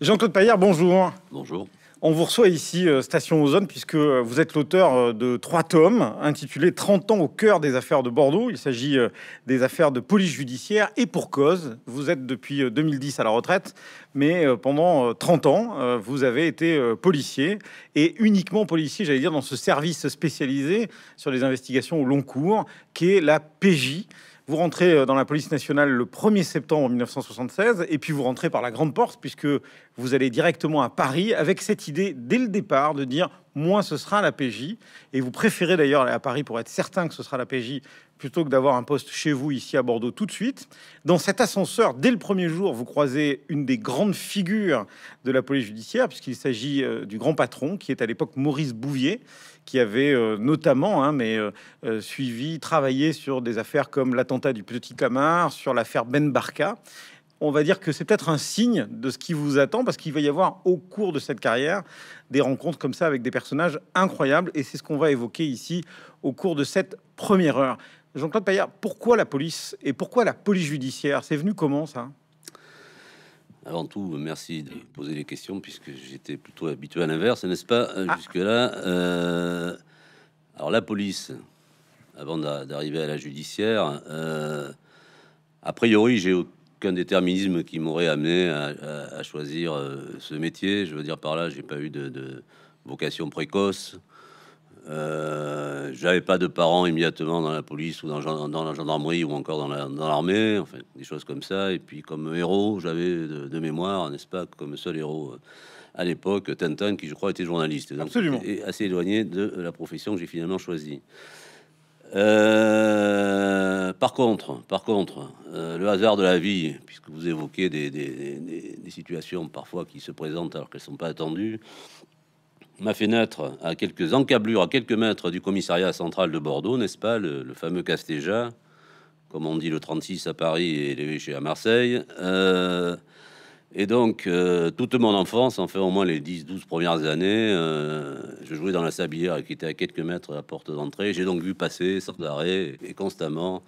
Jean-Claude Payard, bonjour. Bonjour. On vous reçoit ici, euh, Station Ozone, puisque euh, vous êtes l'auteur euh, de trois tomes intitulés 30 ans au cœur des affaires de Bordeaux. Il s'agit des affaires de police judiciaire et pour cause. Vous êtes depuis 2010 à la retraite, mais pendant 30 ans, vous avez été policier et uniquement policier, j'allais dire, dans ce service spécialisé sur les investigations au long cours qui est la PJ. Vous rentrez euh, dans la police nationale le 1er septembre 1976 et puis vous rentrez par la grande porte puisque vous allez directement à Paris avec cette idée dès le départ de dire moi ce sera la PJ et vous préférez d'ailleurs aller à Paris pour être certain que ce sera la PJ plutôt que d'avoir un poste chez vous ici à Bordeaux tout de suite. Dans cet ascenseur, dès le premier jour, vous croisez une des grandes figures de la police judiciaire, puisqu'il s'agit euh, du grand patron, qui est à l'époque Maurice Bouvier, qui avait euh, notamment hein, mais, euh, suivi, travaillé sur des affaires comme l'attentat du Petit Camar, sur l'affaire Ben Barka on va dire que c'est peut-être un signe de ce qui vous attend, parce qu'il va y avoir au cours de cette carrière des rencontres comme ça avec des personnages incroyables, et c'est ce qu'on va évoquer ici au cours de cette première heure. Jean-Claude Payard, pourquoi la police et pourquoi la police judiciaire C'est venu comment ça avant tout, merci de poser les questions puisque j'étais plutôt habitué à l'inverse, n'est-ce pas euh, ah. Jusque-là. Euh, alors la police, avant d'arriver à la judiciaire, euh, a priori, j'ai aucun déterminisme qui m'aurait amené à, choisir ce métier. Je veux dire par là, j'ai pas eu de vocation précoce. Euh, j'avais pas de parents immédiatement dans la police ou dans, la gendarmerie ou encore dans l'armée, enfin des choses comme ça. Et puis comme héros, j'avais de, mémoire, n'est-ce pas, comme seul héros euh, à l'époque, Tintin, qui je crois était journaliste, donc Absolument. assez éloigné de la profession que j'ai finalement choisie. Euh, par contre, par contre, le hasard de la vie, puisque vous évoquez des, des situations parfois qui se présentent alors qu'elles sont pas attendues, ma naître à quelques encablures, à quelques mètres du commissariat central de Bordeaux, n'est-ce pas, le, fameux Castéja, comme on dit le 36 à Paris et l'évêché à Marseille. Euh, et donc, euh, toute mon enfance, enfin au moins les 10-12 premières années, euh, je jouais dans la sablière qui était à quelques mètres de la porte d'entrée. J'ai donc vu passer, sans d'arrêt et constamment,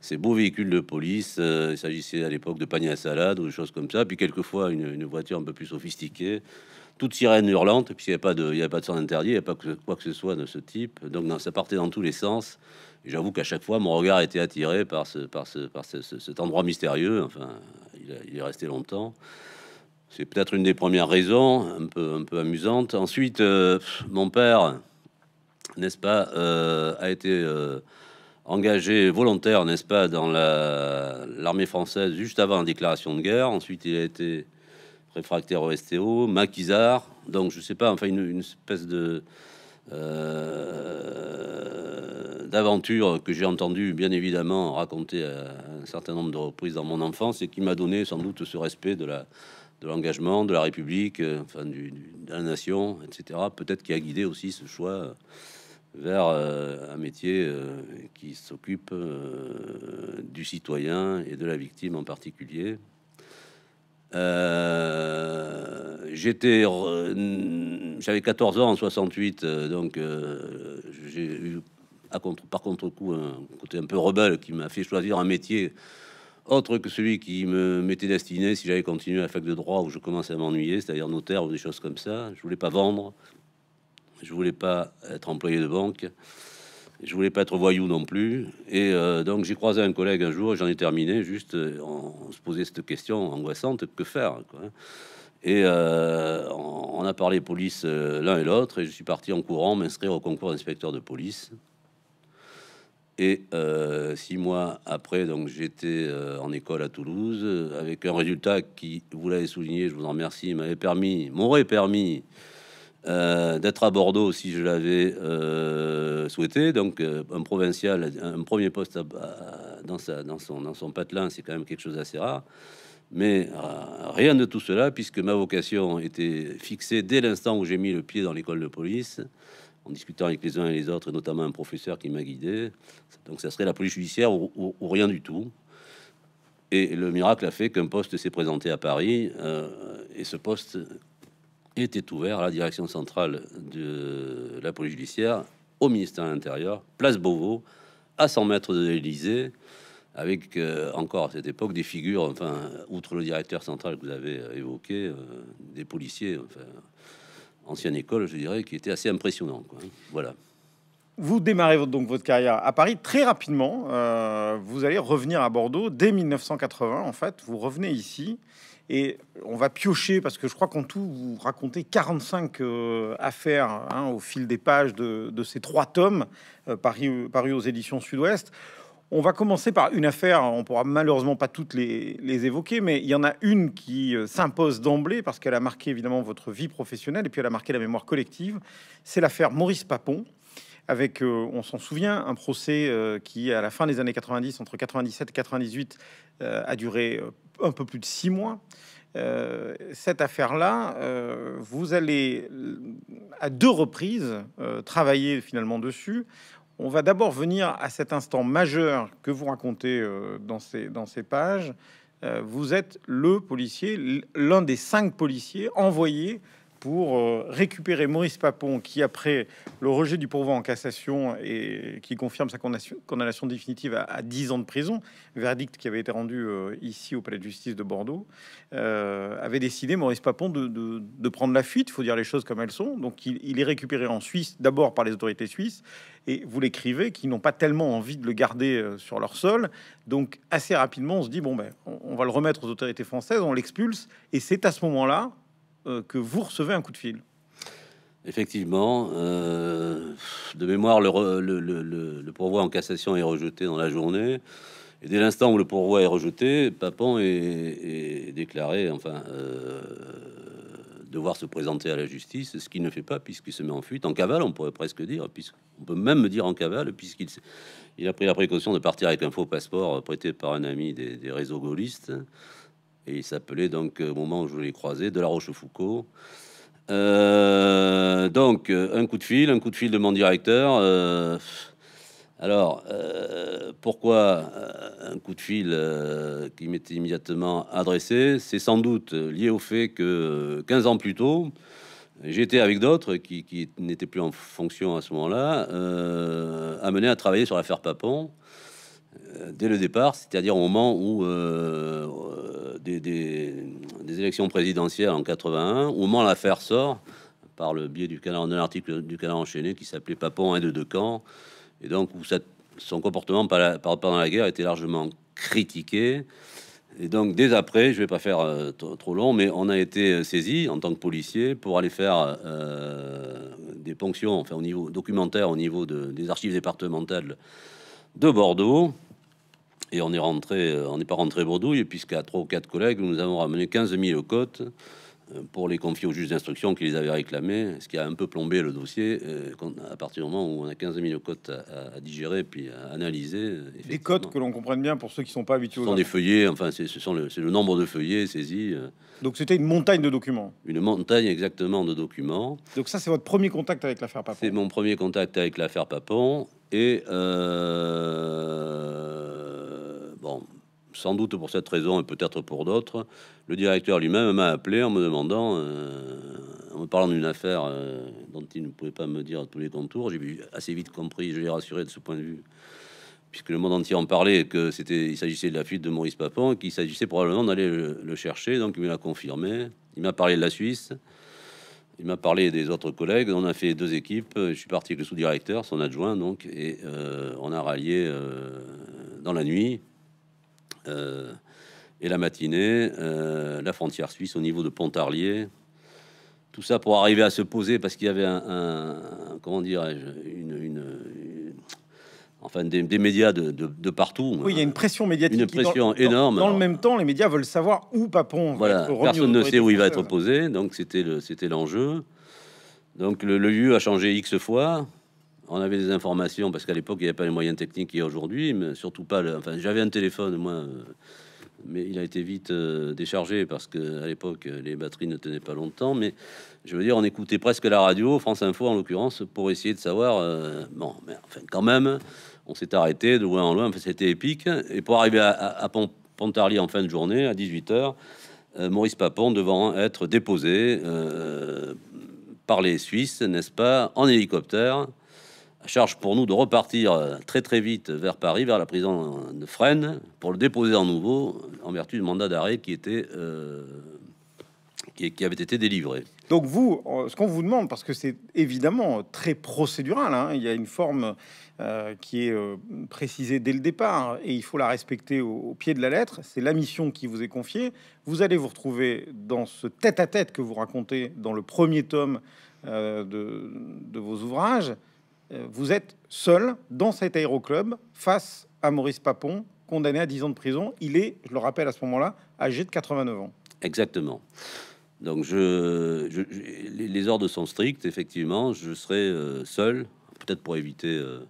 ces beaux véhicules de police. il s'agissait à l'époque de paniers à salade ou des choses comme ça. Puis quelquefois, une voiture un peu plus sophistiquée toute sirène hurlante, puis il n'y avait pas de, il y pas de son interdit, il n'y avait pas que, quoi que ce soit de ce type. Donc ça partait dans tous les sens. J'avoue qu'à chaque fois, mon regard était attiré par ce, par ce, par ce, cet endroit mystérieux. Enfin, il, est resté longtemps. C'est peut-être une des premières raisons, un peu, un peu amusante. Ensuite, euh, mon père, n'est-ce pas, euh, a été euh, engagé volontaire, n'est-ce pas, dans l'armée française juste avant la déclaration de guerre. Ensuite, il a été Réfractaire au STO, maquisard, donc je ne sais pas, enfin une, espèce de euh, d'aventure que j'ai entendu bien évidemment raconter à un certain nombre de reprises dans mon enfance et qui m'a donné sans doute ce respect de la de l'engagement de la République, euh, enfin de la nation, etc. Peut-être qui a guidé aussi ce choix euh, vers un métier qui s'occupe du citoyen et de la victime en particulier. Euh, j'étais, euh, j'avais 14 ans en 68, euh, donc j'ai eu à contre, par contre-coup un côté un peu rebelle qui m'a fait choisir un métier autre que celui qui me m'était destiné si j'avais continué à la fac de droit où je commençais à m'ennuyer, c'est-à-dire notaire ou des choses comme ça. Je voulais pas vendre, je voulais pas être employé de banque. Je voulais pas être voyou non plus. Et euh, donc j'ai croisé un collègue un jour, j'en ai terminé, juste on, euh, se posait cette question angoissante, que faire Et euh, on, a parlé police l'un et l'autre, et je suis parti en courant m'inscrire au concours d'inspecteur de police. Et six mois après, donc j'étais en école à Toulouse avec un résultat qui, vous l'avez souligné, je vous en remercie, m'avait permis, m'aurait permis euh, d'être à Bordeaux si je l'avais euh, souhaité. Donc, euh, un provincial, un premier poste dans, sa, dans, son, dans son patelin, c'est quand même quelque chose d'assez rare. Mais rien de tout cela, puisque ma vocation était fixée dès l'instant où j'ai mis le pied dans l'école de police, en discutant avec les uns et les autres, et notamment un professeur qui m'a guidé. Donc ça serait la police judiciaire ou, rien du tout. Et le miracle a fait qu'un poste s'est présenté à Paris, et ce poste était ouvert à la direction centrale de la police judiciaire, au ministère de l'Intérieur, place Beauvau, à 100 mètres de l'Elysée, avec euh, encore à cette époque des figures, enfin, outre le directeur central que vous avez euh, évoqué, euh, des policiers, enfin, ancienne école, je dirais, qui étaient assez impressionnants. Quoi. Hein. Voilà. Vous démarrez donc votre carrière à Paris très rapidement. vous allez revenir à Bordeaux dès 1980. En fait, vous revenez ici et on va piocher, parce que je crois qu'en tout, vous racontez 45 euh, affaires hein, au fil des pages de, ces trois tomes euh, parus, aux éditions Sud-Ouest. On va commencer par une affaire, on pourra malheureusement pas toutes les, évoquer, mais il y en a une qui euh, s'impose d'emblée parce qu'elle a marqué évidemment votre vie professionnelle et puis elle a marqué la mémoire collective. C'est l'affaire Maurice Papon avec, euh, on s'en souvient, un procès qui, à la fin des années 90, entre 97 et 98, a duré un peu plus de six mois. Euh, cette affaire-là, euh, vous allez à deux reprises euh, travailler finalement dessus. On va d'abord venir à cet instant majeur que vous racontez dans, ces, dans ces pages. vous êtes le policier, l'un des cinq policiers envoyés pour euh, récupérer Maurice Papon, qui après le rejet du pourvoi en cassation et qui confirme sa condamnation, définitive à, 10 ans de prison, verdict qui avait été rendu euh, ici au palais de justice de Bordeaux, euh, avait décidé Maurice Papon de, prendre la fuite. Il faut dire les choses comme elles sont. Donc il, est récupéré en Suisse, d'abord par les autorités suisses, et vous l'écrivez, qui n'ont pas tellement envie de le garder sur leur sol. Donc assez rapidement, on se dit bon ben, on va le remettre aux autorités françaises, on l'expulse, et c'est à ce moment-là euh, que vous recevez un coup de fil. Effectivement, euh, de mémoire, le, pourvoi en cassation est rejeté dans la journée. Et dès l'instant où le pourvoi est rejeté, Papon est, déclaré enfin, euh, devoir se présenter à la justice, ce qu'il ne fait pas puisqu'il se met en fuite, en cavale, on pourrait presque dire, puisqu'on peut même dire en cavale, puisqu'il a pris la précaution de partir avec un faux passeport prêté par un ami des réseaux gaullistes. Et il s'appelait donc, euh, au moment où je l'ai croisé, de la Rochefoucauld. Euh, donc, euh, un coup de fil, un coup de fil de mon directeur. alors, pourquoi un coup de fil qui m'était immédiatement adressé C'est sans doute lié au fait que 15 ans plus tôt, j'étais avec d'autres qui, qui n'étaient plus en fonction à ce moment-là, amené à travailler sur l'affaire Papon. Euh, dès le départ, c'est-à-dire au moment où euh, euh, des, élections présidentielles en 81, au moment où l'affaire sort par le biais du d'un article du canard enchaîné qui s'appelait Papon et de deux et donc où son comportement pendant la guerre était largement critiqué. Et donc dès après, je ne vais pas faire trop long, mais on a été saisi en tant que policier pour aller faire des ponctions, enfin au niveau documentaire, au niveau des archives départementales de Bordeaux et on est rentré, euh, on n'est pas rentré bredouille, puisqu'à trois ou quatre collègues, nous avons ramené 15 000 côtes euh, pour les confier au juge d'instruction qui les avait réclamés, ce qui a un peu plombé le dossier euh, à partir du moment où on a 15 000 côtes à, digérer puis à analyser. Des cotes que l'on comprenne bien pour ceux qui ne sont pas habitués. Ce sont des feuillets, enfin c'est ce sont le, nombre de feuillets saisis. Donc c'était une montagne de documents. Une montagne exactement de documents. Donc ça c'est votre premier contact avec l'affaire Papon. C'est mon premier contact avec l'affaire Papon et. Bon, sans doute pour cette raison et peut-être pour d'autres, le directeur lui-même m'a appelé en me demandant, euh, en me parlant d'une affaire euh, dont il ne pouvait pas me dire tous les contours. J'ai assez vite compris, je l'ai rassuré de ce point de vue, puisque le monde entier en parlait, que c'était, il s'agissait de la fuite de Maurice Papon, qu'il s'agissait probablement d'aller le, chercher. Donc il me l'a confirmé. Il m'a parlé de la Suisse. Il m'a parlé des autres collègues. On a fait deux équipes. Je suis parti avec le sous-directeur, son adjoint, donc, et euh, on a rallié dans la nuit. Euh, et la matinée, euh, la frontière suisse au niveau de Pontarlier. Tout ça pour arriver à se poser parce qu'il y avait un, comment dirais-je, une, enfin des, médias de, partout. Oui, il y a une pression médiatique. Une pression énorme. Dans, le même temps, les médias veulent savoir où Papon. Voilà, va personne ne sait où il va être posé, donc c'était le, c'était l'enjeu. Donc le lieu a changé x fois. On avait des informations parce qu'à l'époque, il n'y avait pas les moyens techniques qu'il y a aujourd'hui, mais surtout pas. Le, enfin, j'avais un téléphone, moi, euh, mais il a été vite euh, déchargé parce que à l'époque, les batteries ne tenaient pas longtemps. Mais je veux dire, on écoutait presque la radio, France Info en l'occurrence, pour essayer de savoir. Euh, bon, mais enfin, quand même, on s'est arrêté de loin en loin. Enfin, c'était épique. Et pour arriver à, Pontarlier en fin de journée, à 18h, Maurice Papon devant être déposé par les Suisses, n'est-ce pas, en hélicoptère charge pour nous de repartir euh, très très vite vers Paris, vers la prison de Fresnes, pour le déposer en nouveau en vertu du mandat d'arrêt qui était euh, qui, avait été délivré. Donc vous, euh, ce qu'on vous demande, parce que c'est évidemment très procédural, hein, il y a une forme qui est précisée dès le départ et il faut la respecter au, pied de la lettre. C'est la mission qui vous est confiée. Vous allez vous retrouver dans ce tête-à-tête que vous racontez dans le premier tome de vos ouvrages. Euh, vous êtes seul dans cet aéroclub face à Maurice Papon, condamné à 10 ans de prison. Il est, je le rappelle à ce moment-là, âgé de 89 ans. Exactement. Donc les ordres sont stricts, effectivement. Je serai euh, seul, peut-être pour éviter euh,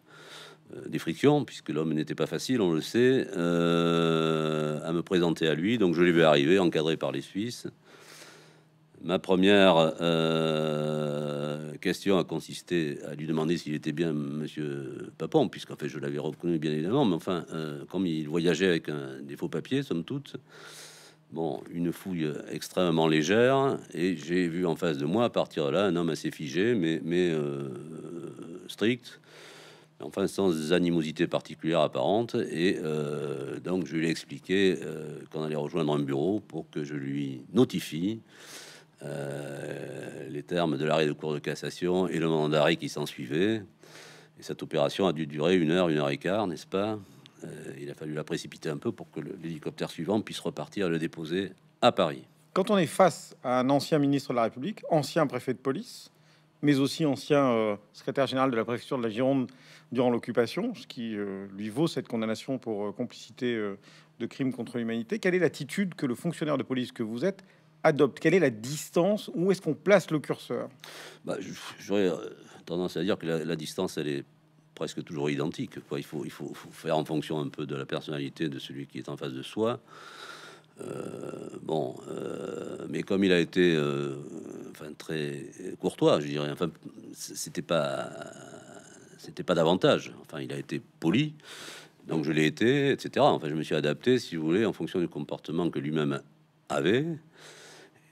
des frictions, puisque l'homme n'était pas facile, on le sait, à me présenter à lui. Donc je l'ai vu arriver, encadré par les Suisses. Ma première euh, question a consisté à lui demander s'il était bien Monsieur Papon, puisqu'en fait je l'avais reconnu bien évidemment, mais enfin, euh, comme il voyageait avec un, des faux papiers, somme toute, bon, une fouille extrêmement légère, et j'ai vu en face de moi, à partir de là, un homme assez figé, mais, mais euh, strict, enfin sans animosité particulière apparente. Et donc je lui ai expliqué qu'on allait rejoindre un bureau pour que je lui notifie euh, les termes de l'arrêt de cour de cassation et le mandat d'arrêt qui s'ensuivait. cette opération a dû durer une heure, une heure et quart, n'est-ce pas euh, Il a fallu la précipiter un peu pour que l'hélicoptère suivant puisse repartir et le déposer à Paris. Quand on est face à un ancien ministre de la République, ancien préfet de police, mais aussi ancien euh, secrétaire général de la préfecture de la Gironde durant l'occupation, ce qui lui vaut cette condamnation pour complicité de crimes contre l'humanité. Quelle est l'attitude que le fonctionnaire de police que vous êtes adopte Quelle est la distance Où est-ce qu'on place le curseur bah, J'aurais euh, tendance à dire que la, distance, elle est presque toujours identique. Quoi. Il, faut, il faut, faire en fonction un peu de la personnalité de celui qui est en face de soi. Euh, bon, euh, mais comme il a été enfin, très courtois, je dirais, enfin, c'était pas c'était pas davantage. Enfin, il a été poli, donc je l'ai été, etc. Enfin, je me suis adapté, si vous voulez, en fonction du comportement que lui-même avait.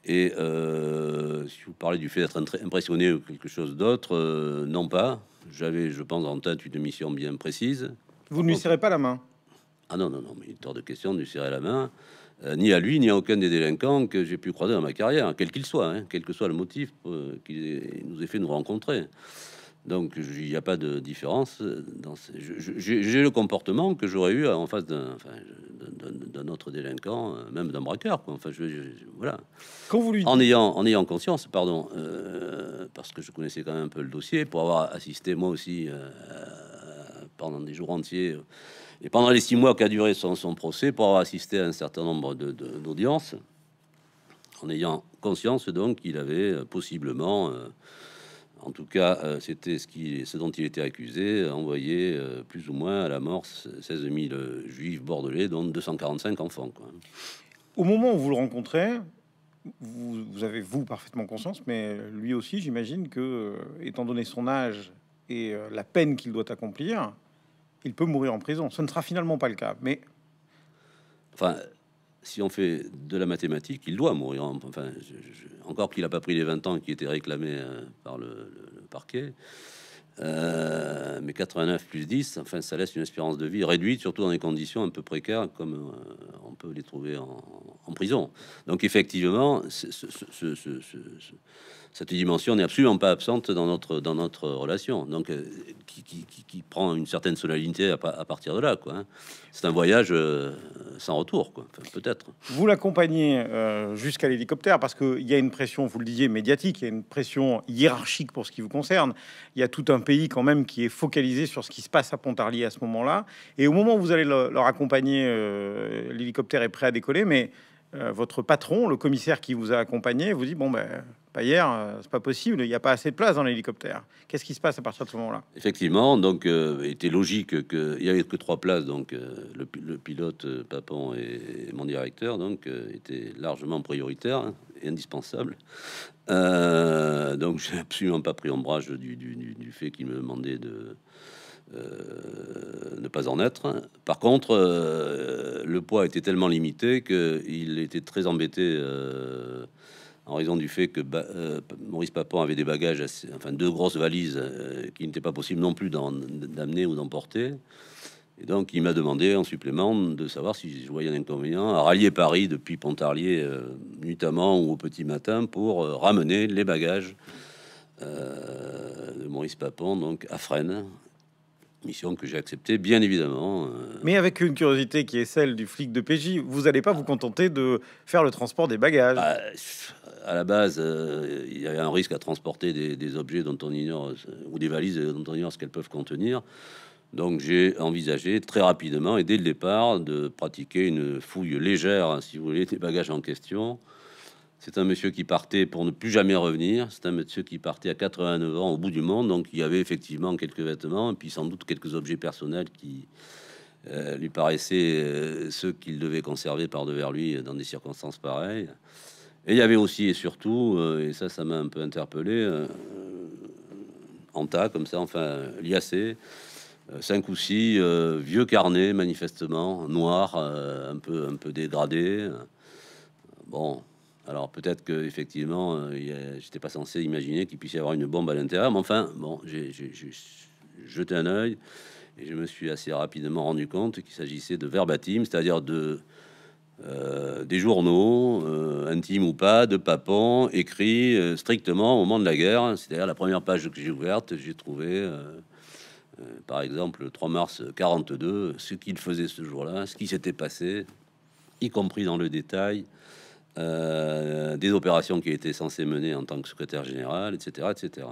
Et euh, si vous parlez du fait d'être impressionné ou quelque chose d'autre, euh, non pas. J'avais, je pense, en tête une mission bien précise. Vous ne lui serrez pas la main Ah non, non, non, mais il hors de question de lui serrer la main. Euh, ni à lui, ni à aucun des délinquants que j'ai pu croiser dans ma carrière, quel qu'il soit, hein, quel que soit le motif qu'il nous ait fait nous rencontrer. Donc il n'y a pas de différence. Euh, dans J'ai le comportement que j'aurais eu euh, en face d'un autre délinquant, euh, même d'un braqueur. Enfin, je, voilà. Quand en, ayant, en ayant conscience, pardon, parce que je connaissais quand même un peu le dossier, pour avoir assisté moi aussi pendant des jours entiers, et pendant les six mois qu'a duré son, procès, pour avoir assisté à un certain nombre d'audiences, en ayant conscience donc qu'il avait possiblement... En tout cas, euh, c'était ce, qui, ce dont il était accusé, euh, envoyé euh, plus ou moins à la mort 16 000 juifs bordelais, dont 245 enfants. Quoi. Au moment où vous le rencontrez, vous, avez vous parfaitement conscience, mais lui aussi, j'imagine que, étant donné son âge et la peine qu'il doit accomplir, il peut mourir en prison. Ce ne sera finalement pas le cas, mais. Enfin, si on fait de la mathématique, il doit mourir. Enfin, encore qu'il n'a pas pris les 20 ans qui étaient réclamés euh, par le, parquet. Euh, mais 89 plus 10, enfin, ça laisse une espérance de vie réduite, surtout dans des conditions un peu précaires comme euh, on peut les trouver en, prison. Donc, effectivement, ce, cette dimension n'est absolument pas absente dans notre, dans notre relation, donc euh, qui, qui, qui, prend une certaine solennité à, partir de là. Quoi, hein. C'est un voyage euh, sans retour, quoi, peut-être. Vous l'accompagnez euh, jusqu'à l'hélicoptère parce qu'il y a une pression, vous le disiez, médiatique, il y a une pression hiérarchique pour ce qui vous concerne. Il y a tout un pays quand même qui est focalisé sur ce qui se passe à Pontarlier à ce moment-là. Et au moment où vous allez leur accompagner, l'hélicoptère est prêt à décoller, mais votre patron, le commissaire qui vous a accompagné, vous dit bon ben pas hier, euh, c'est pas possible, il n'y a pas assez de place dans l'hélicoptère. Qu'est-ce qui se passe à partir de ce moment-là Effectivement, donc euh, était logique qu'il y avait que trois places, donc euh, le, pilote Papon et, mon directeur donc étaient largement prioritaires et hein, indispensables. donc j'ai absolument pas pris ombrage du, du fait qu'il me demandait de ne pas en être. Par contre, le poids était tellement limité qu'il était très embêté en raison du fait que euh, Maurice Papon avait des bagages, enfin deux grosses valises euh, qui n'étaient pas possible non plus d'amener ou d'emporter. Et donc il m'a demandé en supplément de savoir si je voyais un inconvénient à rallier Paris depuis Pontarlier, euh, notamment ou au petit matin, pour ramener les bagages de Maurice Papon donc à Fresnes. Mission que j'ai acceptée, bien évidemment. Mais avec une curiosité qui est celle du flic de PJ, vous n'allez pas vous contenter de faire le transport des bagages. Bah, à la base, euh, il y a un risque à transporter des, objets dont on ignore euh, ou des valises dont on ignore ce qu'elles peuvent contenir. Donc j'ai envisagé très rapidement et dès le départ de pratiquer une fouille légère, si vous voulez, des bagages en question. C'est un monsieur qui partait pour ne plus jamais revenir. C'est un monsieur qui partait à 89 ans au bout du monde. Donc il y avait effectivement quelques vêtements et puis sans doute quelques objets personnels qui euh, lui paraissaient ceux qu'il devait conserver par-devers lui dans des circonstances pareilles. Et il y avait aussi et surtout, euh, et ça, ça m'a un peu interpellé, en euh, euh, tas comme ça, enfin, liacé, cinq ou six vieux carnets, manifestement, noirs, un peu, un peu dégradés. Bon, alors peut-être que effectivement, j'étais pas censé imaginer qu'il puisse y avoir une bombe à l'intérieur, mais enfin, bon, j'ai jeté un œil et je me suis assez rapidement rendu compte qu'il s'agissait de verbatim, c'est-à-dire de euh, des journaux, euh, intimes ou pas, de Papon, écrits euh, strictement au moment de la guerre. C'est-à-dire la première page que j'ai ouverte, j'ai trouvé, par exemple, le 3 mars 42, ce qu'il faisait ce jour-là, ce qui s'était passé, y compris dans le détail. des opérations qui étaient censées mener en tant que secrétaire général, etc., etc.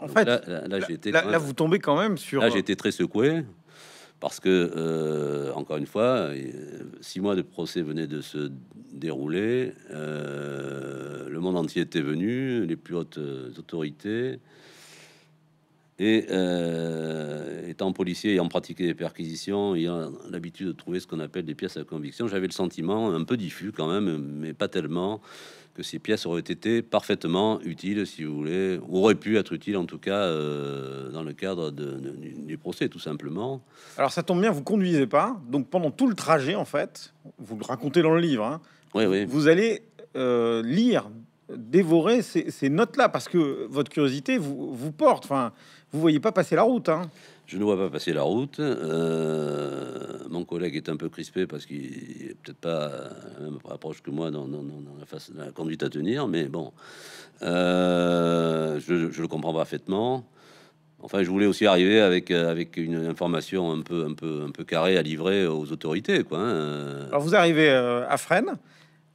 En fait, là, vous tombez quand même sur. Là, j'étais très secoué parce que, euh, encore une fois, euh, six mois de procès venaient de se dérouler, euh, le monde entier était venu, les plus hautes autorités, et étant policier, ayant pratiqué des perquisitions, ayant l'habitude de trouver ce qu'on appelle des pièces à conviction, j'avais le sentiment un peu diffus quand même, mais pas tellement, que ces pièces auraient été parfaitement utiles, si vous voulez, auraient pu être utiles en tout cas euh, dans le cadre du, procès, tout simplement. Alors ça tombe bien, vous conduisez pas, donc pendant tout le trajet, en fait, vous le racontez dans le livre, hein, oui, oui. vous allez euh, lire, dévorer ces, notes-là, parce que votre curiosité vous, porte, enfin, vous voyez pas passer la route. Hein. Je ne vois pas passer la route. Euh, mon collègue est un peu crispé parce qu'il n'est peut-être pas à euh, la même approche que moi dans, la, face, conduite à tenir, mais bon, euh, je, le comprends parfaitement. Enfin, je voulais aussi arriver avec, avec une information un peu, un, peu, un peu carrée à livrer aux autorités. Quoi, hein. Alors, vous arrivez à Fresnes,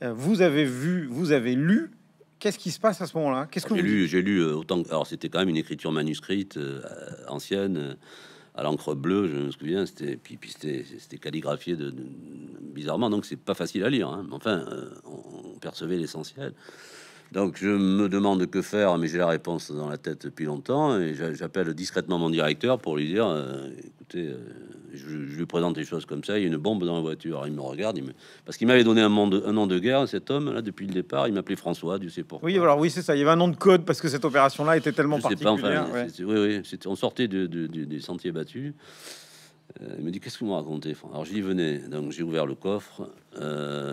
vous avez vu, vous avez lu Qu'est-ce qui se passe à ce moment-là Qu'est-ce que j'ai lu J'ai lu euh, autant. Alors c'était quand même une écriture manuscrite euh, ancienne. Euh, à l'encre bleue, je me souviens, c'était puis, c'était calligraphié de, bizarrement, donc c'est pas facile à lire. Mais hein. Enfin, on, percevait l'essentiel. Donc je me demande que faire, mais j'ai la réponse dans la tête depuis longtemps. Et j'appelle discrètement mon directeur pour lui dire euh, écoutez, euh, je, lui présente des choses comme ça. Il y a une bombe dans la voiture. Il me regarde, il me... parce qu'il m'avait donné un, un nom de guerre, cet homme là depuis le départ. Il m'appelait François, Dieu sait pourquoi. Oui, alors oui, c'est ça. Il y avait un nom de code parce que cette opération là était tellement particulière. oui, oui, on sortait des sentiers battus. Euh, il me dit qu'est-ce que vous me racontez Alors j'y venais, donc j'ai ouvert le coffre,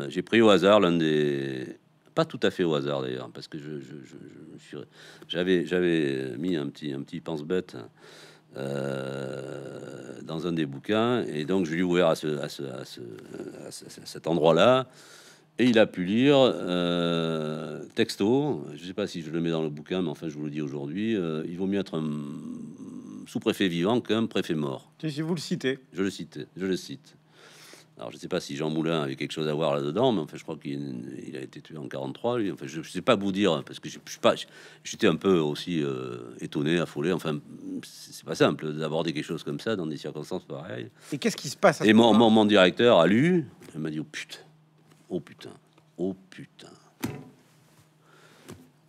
j'ai pris au hasard l'un des pas tout à fait au hasard d'ailleurs, parce que je, j'avais, j'avais mis un petit, un petit pense-bête euh, dans un des bouquins, et donc je lui ouvert à, ce, à, cet endroit-là, et il a pu lire euh, texto. Je sais pas si je le mets dans le bouquin, mais enfin je vous le dis aujourd'hui, euh, il vaut mieux être un sous-préfet vivant qu'un préfet mort. Si vous le citez, je le cite, je le cite. Alors, je ne sais pas si Jean Moulin avait quelque chose à voir là-dedans, mais enfin, je crois qu'il a été tué en 43. Enfin, je ne sais pas vous dire, hein, parce que je, pas, j'étais un peu aussi euh, étonné, affolé. Enfin, c'est pas simple d'aborder quelque chose comme ça dans des circonstances pareilles. Et qu'est-ce qui se passe Et mon, mon, directeur a lu, il m'a dit Oh putain, oh putain, oh putain.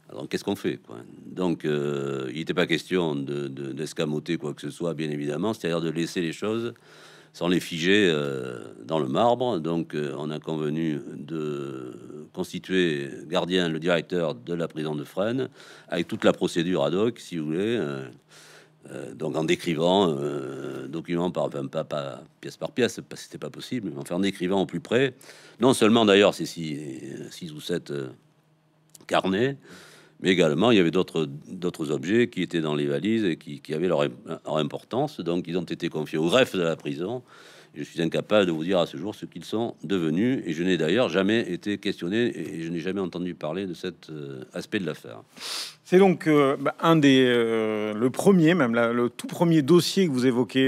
Alors, qu'est-ce qu'on fait Donc, euh, il n'était pas question d'escamoter de, quoi que ce soit, bien évidemment, c'est-à-dire de laisser les choses sans les figer euh, dans le marbre. Donc, euh, on a convenu de constituer gardien le directeur de la prison de Fresnes avec toute la procédure ad hoc, si vous voulez. Euh, donc en décrivant document par pas, pièce par pièce, c'était pas possible, enfin, en décrivant au plus près, non seulement d'ailleurs c'est six, six, ou sept carnets, mais également, il y avait d'autres objets qui étaient dans les valises et qui, avaient leur, importance. Donc, ils ont été confiés au greffe de la prison je suis incapable de vous dire à ce jour ce qu'ils sont devenus. Et je n'ai d'ailleurs jamais été questionné et je n'ai jamais entendu parler de cet euh, aspect de l'affaire. C'est donc euh, bah, un des, euh, le premier, même le tout premier dossier que vous évoquez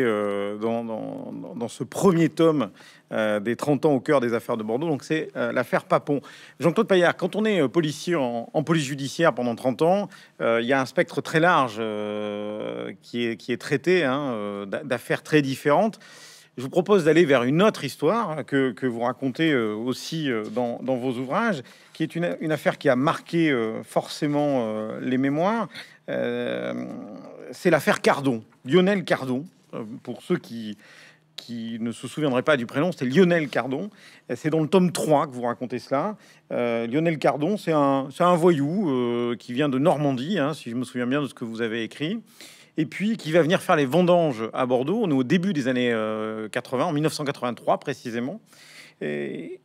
dans, ce premier tome des 30 ans au cœur des affaires de Bordeaux. Donc c'est l'affaire Papon. Jean-Claude Paillard, quand on est policier en, police judiciaire pendant 30 ans, il y a un spectre très large qui, est, traité, hein, d'affaires très différentes je vous propose d'aller vers une autre histoire que, que vous racontez euh, aussi euh, dans, vos ouvrages, qui est une, affaire qui a marqué euh, forcément les mémoires. C'est l'affaire Cardon, Lionel Cardon, pour ceux qui, qui ne se souviendraient pas du prénom, c'est Lionel Cardon. C'est dans le tome 3 que vous racontez cela. Lionel Cardon, c'est un, un, voyou qui vient de Normandie, hein, si je me souviens bien de ce que vous avez écrit, et puis qui va venir faire les vendanges à Bordeaux. On est au début des années 80, euh, en 1983 précisément. Et,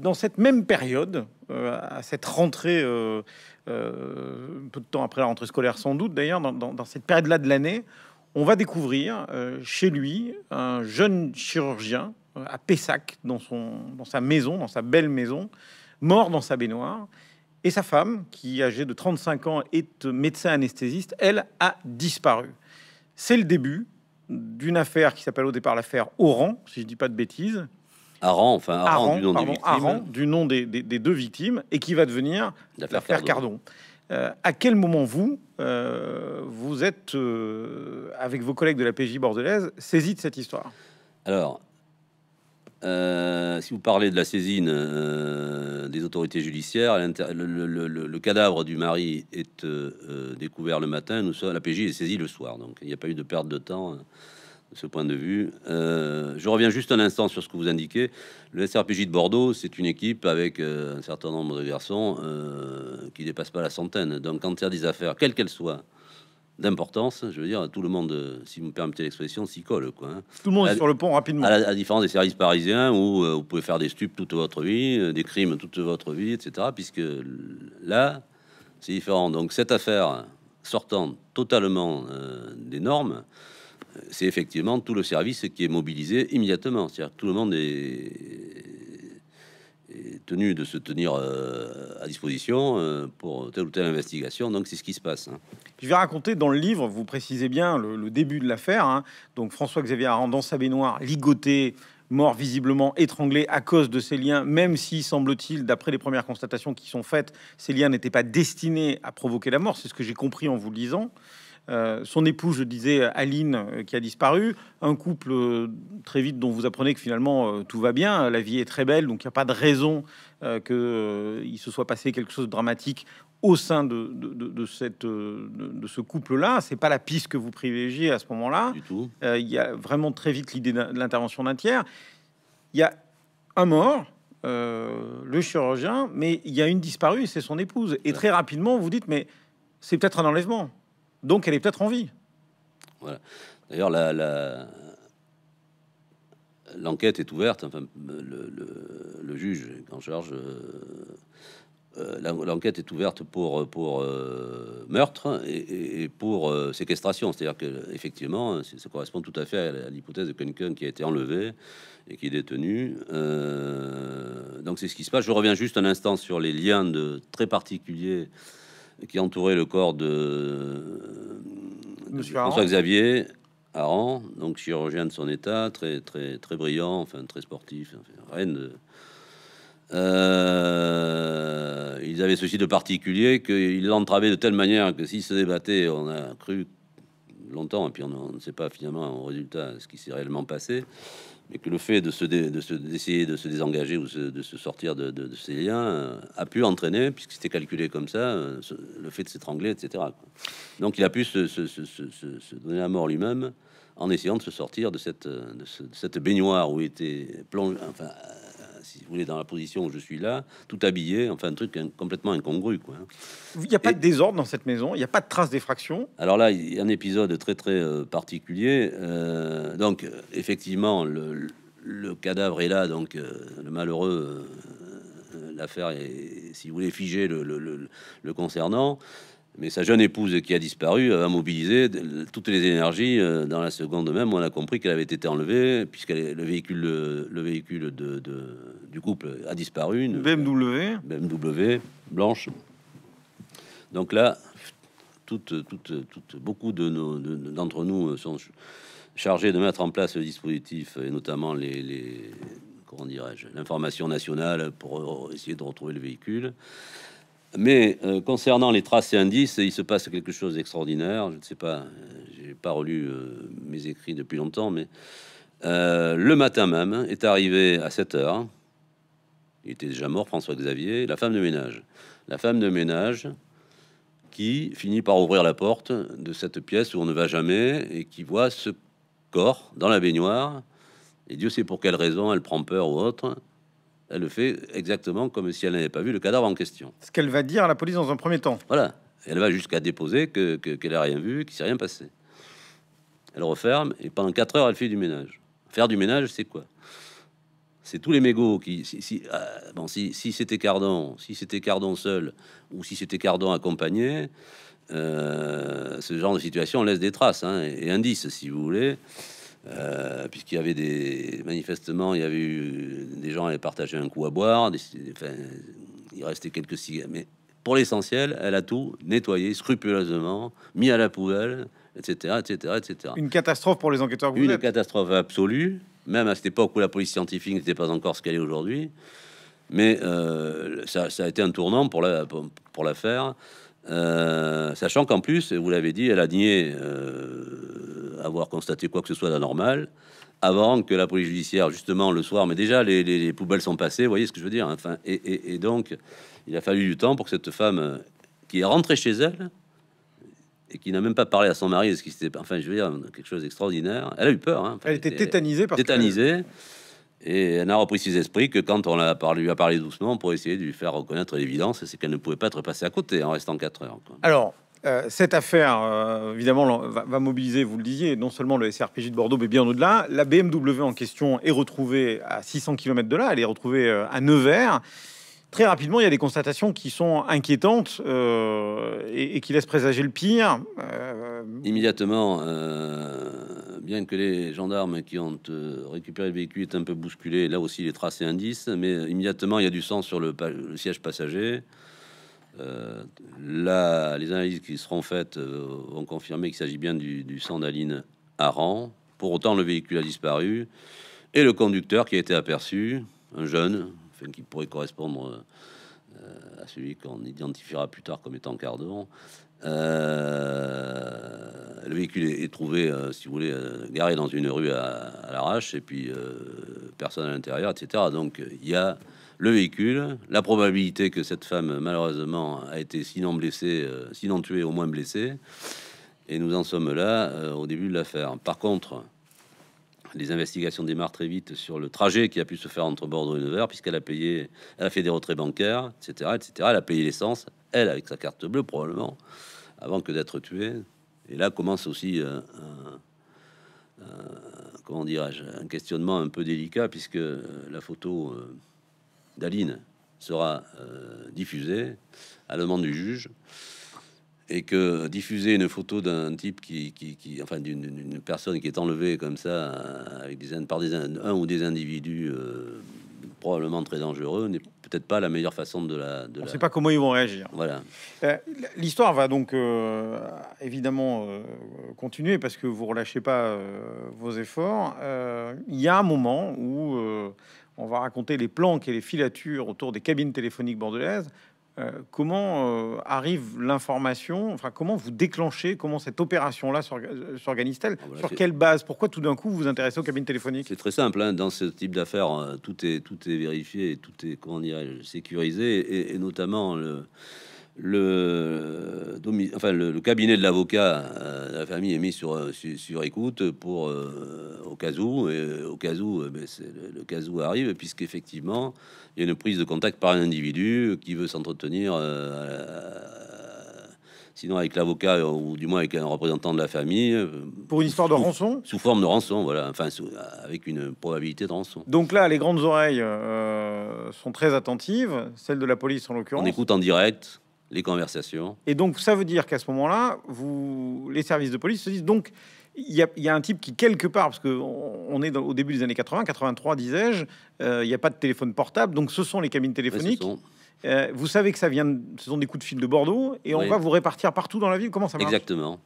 dans cette même période, euh, à cette rentrée, euh, peu de temps après la rentrée scolaire sans doute d'ailleurs, dans, dans, cette période-là de l'année, on va découvrir chez lui un jeune chirurgien à Pessac, dans, son, dans sa maison, dans sa belle maison, mort dans sa baignoire. Et sa femme, qui âgée de 35 ans est médecin anesthésiste, elle a disparu. C'est le début d'une affaire qui s'appelle au départ l'affaire Oran, si je ne dis pas de bêtises. Aran, enfin Aran, du, nom du nom, des, deux victimes, et qui va devenir l'affaire Cardon. Euh, à quel moment vous, euh, vous êtes, euh, avec vos collègues de la PJ bordelaise, saisi de cette histoire Alors, euh, si vous parlez de la saisine euh, des autorités judiciaires, le, cadavre du mari est euh, découvert le matin, nous sommes, la PJ est saisie le soir, donc il n'y a pas eu de perte de temps de ce point de vue. je reviens juste un instant sur ce que vous indiquez. Le SRPJ de Bordeaux, c'est une équipe avec un certain nombre de garçons qui dépasse pas la centaine. Donc quand il des affaires, quelles qu'elles soient, d'importance, je veux dire, tout le monde, euh, si vous me permettez l'expression, s'y colle. Quoi, hein. Tout le monde est sur le pont rapidement. À la, différence des services parisiens où euh, vous pouvez faire des stupes toute votre vie, euh, des crimes toute votre vie, etc. Puisque là, c'est différent. Donc cette affaire sortant totalement des normes, c'est effectivement tout le service qui est mobilisé immédiatement. C'est-à-dire tout le monde est est tenu de se tenir euh, à disposition euh, pour telle ou telle investigation. Donc c'est ce qui se passe. Hein. Je vais raconter dans le livre, vous précisez bien le, début de l'affaire. Hein. Donc François-Xavier Arand dans sa baignoire, ligoté, mort visiblement étranglé à cause de ces liens, même si, semble-t-il, d'après les premières constatations qui sont faites, ces liens n'étaient pas destinés à provoquer la mort. C'est ce que j'ai compris en vous lisant. Euh, son épouse, je disais, Aline, euh, qui a disparu. Un couple euh, très vite dont vous apprenez que finalement tout va bien, la vie est très belle, donc il n'y a pas de raison qu'il se soit passé quelque chose de dramatique au sein de, de, cette, de, ce couple-là. C'est pas la piste que vous privilégiez à ce moment-là. Il y a vraiment très vite l'idée de l'intervention d'un tiers. Il y a un mort, le chirurgien, mais il y a une disparue, c'est son épouse. Et très rapidement, vous dites, mais c'est peut-être un enlèvement. Donc elle est peut-être en vie. Voilà. D'ailleurs, la, l'enquête est ouverte. Enfin, le, juge en charge, euh, euh, l'enquête est ouverte pour euh, meurtre et, pour séquestration. C'est-à-dire que effectivement, ça correspond tout à fait à, l'hypothèse de quelqu'un qui a été enlevé et qui est détenu. donc c'est ce qui se passe. Je reviens juste un instant sur les liens de très particuliers qui entourait le corps de, de François-Xavier Aran, donc chirurgien de son état, très très très brillant, enfin très sportif, enfin, euh, ils avaient ceci de particulier qu'ils l'entravaient de telle manière que s'ils se débattaient, on a cru longtemps, et puis on, on ne sait pas finalement au résultat ce qui s'est réellement passé mais que le fait de se d'essayer de, se désengager ou de se sortir de, de, ces liens euh, a pu entraîner, puisque c'était calculé comme ça, euh, le fait de s'étrangler, etc. Donc il a pu se, donner à mort lui-même en essayant de se sortir de cette, euh, cette baignoire où il était plongé, enfin, si vous voulez, dans la position où je suis là, tout habillé, enfin un truc complètement incongru. Quoi. Hein. Il n'y a pas de désordre dans cette maison, il n'y a pas de traces d'effraction. Alors là, il y a un épisode très très euh, particulier. Euh, donc euh, effectivement, le, cadavre est là, donc le malheureux, l'affaire est, si vous voulez, figée le, le concernant. Mais sa jeune épouse qui a disparu euh, a mobilisé toutes les énergies. Euh, dans la seconde même, on a compris qu'elle avait été enlevée, puisque le véhicule, le véhicule de, du couple a disparu. Une BMW. BMW blanche. Donc là, beaucoup de d'entre nous sont chargés de mettre en place le dispositif, et notamment les, dirais-je, l'information nationale pour euh, essayer de retrouver le véhicule. Mais euh, concernant les traces et indices, il se passe quelque chose d'extraordinaire. Je ne sais pas, euh, j'ai pas relu euh, mes écrits depuis longtemps, mais le matin même est arrivé à 7 heures. Il était déjà mort, François Xavier, la femme de ménage. La femme de ménage qui finit par ouvrir la porte de cette pièce où on ne va jamais et qui voit ce corps dans la baignoire. Et Dieu sait pour quelle raison elle prend peur ou autre elle le fait exactement comme si elle n'avait pas vu le cadavre en question. Ce qu'elle va dire à la police dans un premier temps. Voilà. Elle va jusqu'à déposer qu'elle que, qu'elle n'a rien vu, qu'il s'est rien passé. Elle referme et pendant quatre heures, elle fait du ménage. Faire du ménage, c'est quoi C'est tous les mégots qui. Euh, si, si c'était Cardon, si c'était Cardon seul ou si c'était Cardon accompagné, euh, ce genre de situation laisse des traces hein, et, et, indices, si vous voulez. Euh, puisqu'il y avait des manifestements il y avait eu des gens qui partager un coup à boire, des, enfin, il restait quelques cigarettes, mais pour l'essentiel, elle a tout nettoyé scrupuleusement, mis à la poubelle, etc., etc., etc. Une catastrophe pour les enquêteurs. Une catastrophe absolue, même à cette époque où la police scientifique n'était pas encore ce qu'elle est aujourd'hui. Mais euh, ça, a été un tournant pour pour l'affaire. Euh, sachant qu'en plus, vous l'avez dit, elle a nié euh, avoir constaté quoi que ce soit d'anormal avant que la police judiciaire, justement, le soir, mais déjà les, poubelles sont passées, vous voyez ce que je veux dire. Hein, enfin, et, donc, il a fallu du temps pour que cette femme euh, qui est rentrée chez elle et qui n'a même pas parlé à son mari, ce qui s'était, enfin, je veux dire, quelque chose d'extraordinaire. Elle a eu peur. Hein, elle était tétanisée, parce tétanisée. Et elle a repris ses esprits que quand on lui a parlé doucement pour essayer de lui faire reconnaître l'évidence, c'est qu'elle ne pouvait pas être passée à côté en restant 4 heures. Alors, euh, cette affaire, euh, évidemment, va, mobiliser, vous le disiez, non seulement le SRPJ de Bordeaux, mais bien au-delà. La BMW en question est retrouvée à 600 km de là, elle est retrouvée euh, à Nevers. Très rapidement, il y a des constatations qui sont inquiétantes et, et, qui laissent présager le pire. Immédiatement, bien que les gendarmes qui ont euh, récupéré le véhicule est un peu bousculé, là aussi les traces et indices, mais immédiatement il y a du sang sur le, siège passager. Euh, là, les analyses qui seront faites ont euh, vont confirmer qu'il s'agit bien du, du sang d'Aline Aran. Pour autant, le véhicule a disparu et le conducteur qui a été aperçu, un jeune, qui pourrait correspondre à celui qu'on identifiera plus tard comme étant Cardon, euh, le véhicule est, trouvé, euh, si vous voulez, euh, garé dans une rue à, l'arrache, et puis personne à l'intérieur, etc. Donc il y a le véhicule, la probabilité que cette femme, malheureusement, a été sinon blessée, sinon tuée, au moins blessée. Et nous en sommes là au début de l'affaire. Par contre, les investigations démarrent très vite sur le trajet qui a pu se faire entre Bordeaux et Nevers, puisqu'elle a payé, elle a fait des retraits bancaires, etc., etc. Elle a payé l'essence, elle avec sa carte bleue probablement, avant que d'être tuée. Et là commence aussi euh, un, comment dirais un questionnement un peu délicat puisque euh, la photo euh, d'Aline sera diffusée à la demande du juge et que diffuser une photo d'un type qui, enfin, d'une personne qui est enlevée comme ça avec des, par des, un ou des individus probablement très dangereux n'est peut-être pas la meilleure façon de la. On ne sait pas comment ils vont réagir. Voilà. Euh, l'histoire va donc euh, évidemment euh, continuer parce que vous relâchez pas vos efforts. Il y a un moment où on va raconter les planques et les filatures autour des cabines téléphoniques bordelaises. Euh, comment euh, arrive l'information Enfin, comment vous déclenchez Comment cette opération-là euh, s'organise-t-elle ah, Sur quelle base Pourquoi tout d'un coup vous vous intéressez aux cabines téléphoniques C'est très simple. Hein. dans ce type d'affaires, tout est tout est vérifié, tout est comment sécurisé, et, et notamment le le, enfin, le, cabinet de l'avocat euh, de la famille est mis sur, euh, sur, écoute pour euh, au cas où, et au cas où, ben, le, cas où arrive, puisqu'effectivement, il y a une prise de contact par un individu qui veut s'entretenir, sinon avec l'avocat ou du moins avec un représentant de la famille. Pour une histoire de rançon Sous forme de rançon, voilà, enfin, avec une probabilité de rançon. Donc là, les grandes oreilles sont très attentives, celles de la police en l'occurrence. On écoute en direct les conversations. Et donc, ça veut dire qu'à ce moment-là, vous, les services de police se disent donc, il y, a, un type qui, quelque part, parce qu'on on est au début des années 80, 83, disais-je, euh, il n'y a pas de téléphone portable, donc ce sont les cabines téléphoniques. Euh, vous savez que ça vient, de, ce sont des coups de fil de Bordeaux, et on va vous répartir partout dans la ville. Comment ça marche Exactement.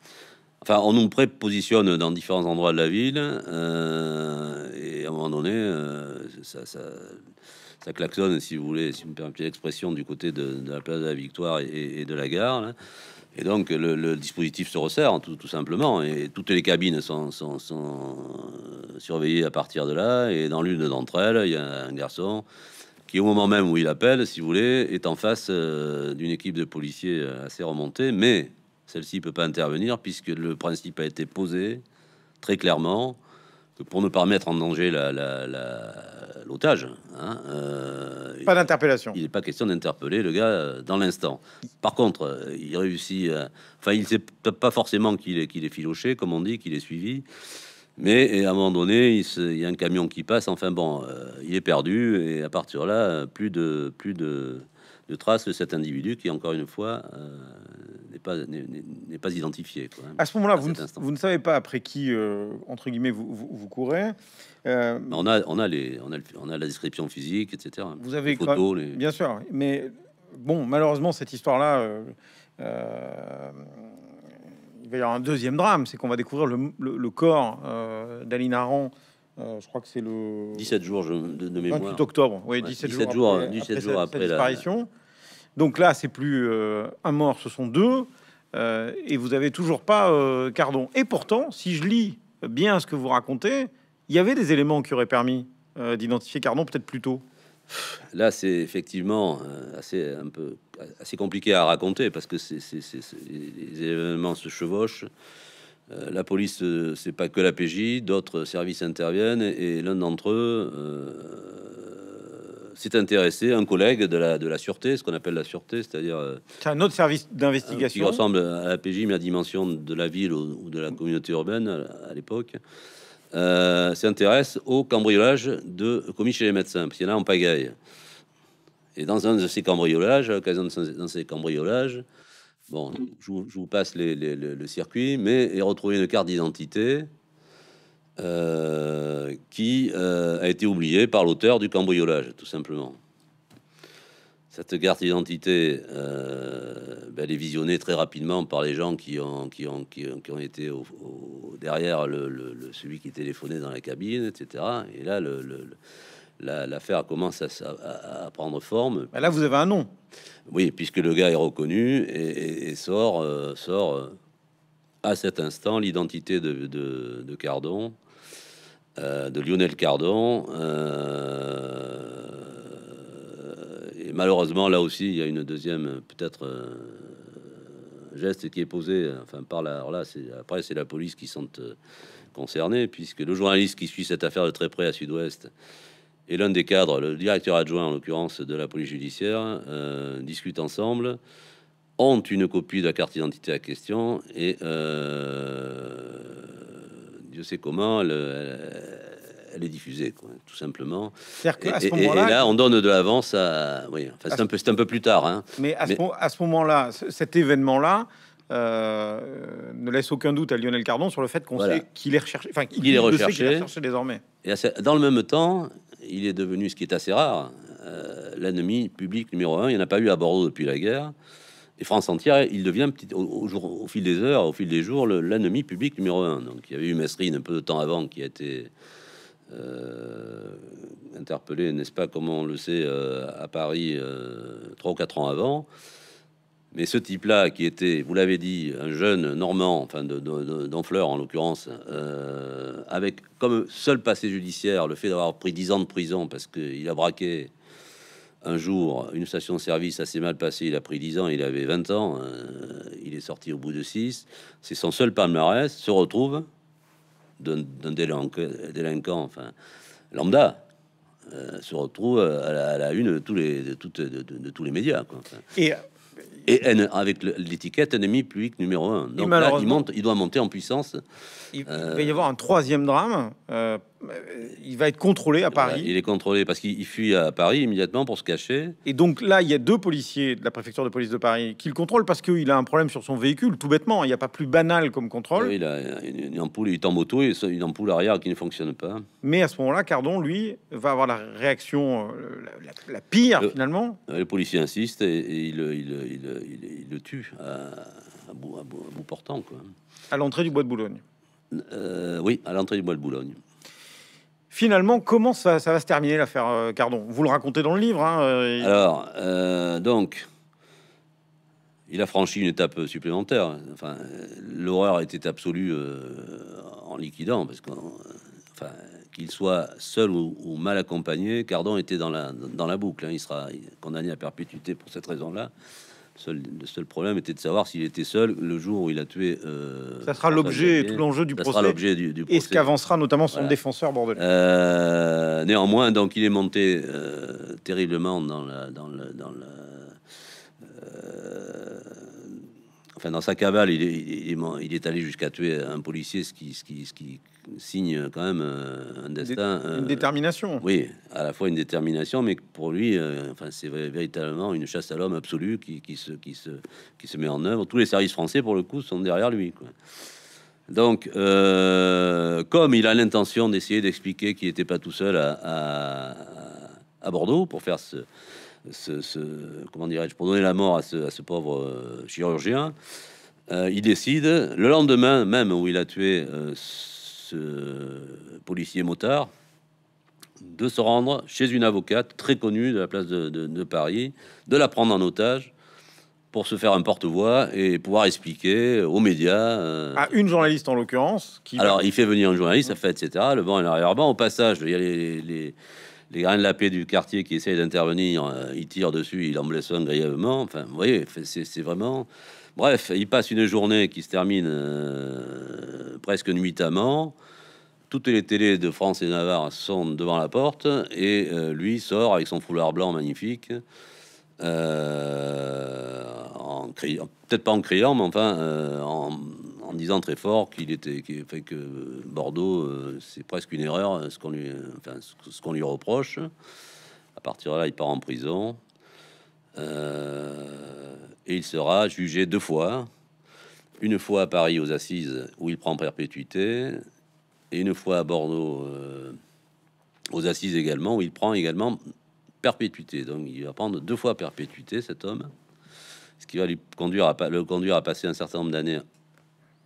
Enfin, on nous prépositionne dans différents endroits de la ville, euh, et à un moment donné, ça, ça ça klaxonne, si vous voulez, si vous me permettez l'expression, du côté de, la place de la Victoire et, de la gare. Et donc le, dispositif se resserre tout, simplement, et toutes les cabines sont, euh, surveillées à partir de là. Et dans l'une d'entre elles, il y a un garçon qui, au moment même où il appelle, si vous voulez, est en face euh, d'une équipe de policiers euh, assez remontée, mais celle-ci ne peut pas intervenir puisque le principe a été posé très clairement pour ne pas remettre en danger l'otage, hein, euh, pas d'interpellation. Il n'est pas question d'interpeller le gars euh, dans l'instant. Par contre, euh, il réussit. Enfin, il ne sait pas forcément qu'il est, qu'il est filoché, comme on dit, qu'il est suivi. Mais à un moment donné, il, y a un camion qui passe. Enfin bon, il est perdu et à partir de là, plus de plus de, traces de cet individu qui, encore une fois, euh, n'est pas identifié. Hein, à ce moment-là, vous, ne savez pas après qui, euh, entre guillemets, vous, vous, courez. Euh, on, a, on, a les, on, a, la description physique, etc. Vous avez les photos, bien sûr, mais bon, malheureusement, cette histoire-là. Euh, il va y avoir un deuxième drame, c'est qu'on va découvrir le, corps d'Aline Aron. je crois que c'est le 17 jours de, mémoire. octobre, oui, 17, jours, après, 17 disparition. Donc là, c'est plus euh, un mort, ce sont deux. Euh, et vous avez toujours pas euh, Cardon. Et pourtant, si je lis bien ce que vous racontez, il y avait des éléments qui auraient permis d'identifier Cardon peut-être plus tôt. Là, c'est effectivement assez un peu assez compliqué à raconter parce que c'est, c'est, les événements se chevauchent. la police, c'est pas que la PJ, d'autres services interviennent et l'un d'entre eux s'est intéressé un collègue de la, de la sûreté, ce qu'on appelle la sûreté, c'est-à-dire euh, c'est un autre service d'investigation qui ressemble à la PJ mais à dimension de la ville ou, de la communauté urbaine à, l'époque. Euh, s'intéresse au cambriolage de commis chez les médecins, parce qu'il y en a en pagaille. Et dans un de ces cambriolages, à l'occasion ces cambriolages, bon, je, vous, passe les, le circuit, mais il retrouvé une carte d'identité euh, qui euh, a été oublié par l'auteur du cambriolage, tout simplement. Cette carte d'identité, euh, ben, elle est visionnée très rapidement par les gens qui ont, qui qui ont, été derrière le, celui qui téléphonait dans la cabine, etc. Et là, l'affaire commence à, prendre forme. Ben là, vous avez un nom. Oui, puisque le gars est reconnu et, sort, sort à cet instant l'identité de, de Cardon euh, de Lionel Cardon. Euh, et malheureusement, là aussi, il y a une deuxième, peut-être, euh, geste qui est posé. Enfin, par là, c'est, après, c'est la police qui sont concernés, puisque le journaliste qui suit cette affaire de très près à Sud-Ouest et l'un des cadres, le directeur adjoint en l'occurrence de la police judiciaire, discutent ensemble, ont une copie de la carte d'identité à question et « Je sais comment, elle est euh, diffusée, tout simplement. et, là, on donne de l'avance à. c'est un, peu, un peu plus tard. Hein. Mais à ce, moment-là, cet événement-là. Euh, ne laisse aucun doute à Lionel Cardon sur le fait qu'on sait qu'il est recherché, enfin qu'il est recherché, désormais. Et dans le même temps, il est devenu ce qui est assez rare, euh, l'ennemi public numéro un. Il n'y en a pas eu à Bordeaux depuis la guerre. Et France entière, il devient petit, au, jour, au fil des heures, au fil des jours, l'ennemi public numéro un. Donc il y avait eu Messerine un peu de temps avant qui a été euh, interpellé, n'est-ce pas, comme on le sait, euh, à Paris euh, trois ou quatre ans avant. Mais ce type-là, qui était, vous l'avez dit, un jeune normand, enfin d'Enfleur de, en l'occurrence, avec comme seul passé judiciaire le fait d'avoir pris dix ans de prison parce qu'il a braqué un jour une station-service assez mal passée. Il a pris 10 ans, il avait 20 ans. Euh, il est sorti au bout de 6. C'est son seul palmarès. Se retrouve d'un délinquant, enfin lambda, euh, se retrouve à la, une de tous les, médias. Et et avec l'étiquette ennemi public numéro un. Donc il, doit monter en puissance. Il, euh, va y avoir un troisième drame euh, il va être contrôlé à Paris. Il est contrôlé parce qu'il fuit à Paris immédiatement pour se cacher. Et donc là, il y a deux policiers de la préfecture de police de Paris qui le contrôlent parce qu'il a un problème sur son véhicule, tout bêtement. Hein. Il n'y a pas plus banal comme contrôle. il a une, ampoule, il est en moto et une ampoule arrière qui ne fonctionne pas. Mais à ce moment-là, Cardon, lui, va avoir la réaction euh, la, pire euh, finalement. Le policier insiste et, il, le tue à, bout, à bout portant. Quoi. À l'entrée du bois de Boulogne. Euh, oui, à l'entrée du bois de Boulogne. Finalement, comment ça, va se terminer l'affaire euh, Cardon Vous le racontez dans le livre. Hein, euh, Alors, donc, il a franchi une étape supplémentaire. Enfin, l'horreur était absolue en liquidant, parce qu'il soit seul ou, mal accompagné, Cardon était dans la, dans la boucle. Hein. Il sera condamné à perpétuité pour cette raison-là. Seul, le seul problème était de savoir s'il était seul le jour où il a tué. Euh, ça sera l'objet, tout l'enjeu du, procès. Et ce qu'avancera notamment son défenseur bordelais. Euh, néanmoins, donc il est monté euh, terriblement dans la, dans, enfin dans sa cavale. Il est, allé jusqu'à tuer un policier, qui, ce ce qui signe euh, quand même euh, un destin. une euh, détermination. Oui, à la fois une détermination, mais pour lui, enfin, c'est véritablement une chasse à l'homme absolue qui, qui, se, qui, se, qui se met en œuvre. Tous les services français, pour le coup, sont derrière lui. Donc, comme il a l'intention d'essayer d'expliquer qu'il n'était pas tout seul à, à, Bordeaux pour faire ce, ce, comment dirais-je, pour donner la mort à ce, pauvre chirurgien, il décide le lendemain même où il a tué de policier motard de se rendre chez une avocate très connue de la place de, Paris, de la prendre en otage pour se faire un porte-voix et pouvoir expliquer aux médias. Euh, à une journaliste en l'occurrence. Qui... Alors il fait venir une journaliste, ça fait etc. Le banc et l'arrière-ban. Au passage, il y a les, les, les, grains de la paix du quartier qui essayent d'intervenir. il euh, ils tirent dessus, ils en blessent un Enfin, vous voyez, c'est vraiment. Bref, il passe une journée qui se termine euh, presque nuitamment. Toutes les télés de France et Navarre sont devant la porte et euh, lui sort avec son foulard blanc magnifique, euh, peut-être pas en criant, mais enfin en, disant très fort qu'il était, fait que Bordeaux, c'est presque une erreur ce qu'on lui, reproche. À partir de là, il part en prison il sera jugé deux fois. Une fois à Paris aux assises où il prend perpétuité, et une fois à Bordeaux euh, aux assises également où il prend également perpétuité. Donc il va prendre deux fois perpétuité cet homme, ce qui va lui conduire à, le conduire à passer un certain nombre d'années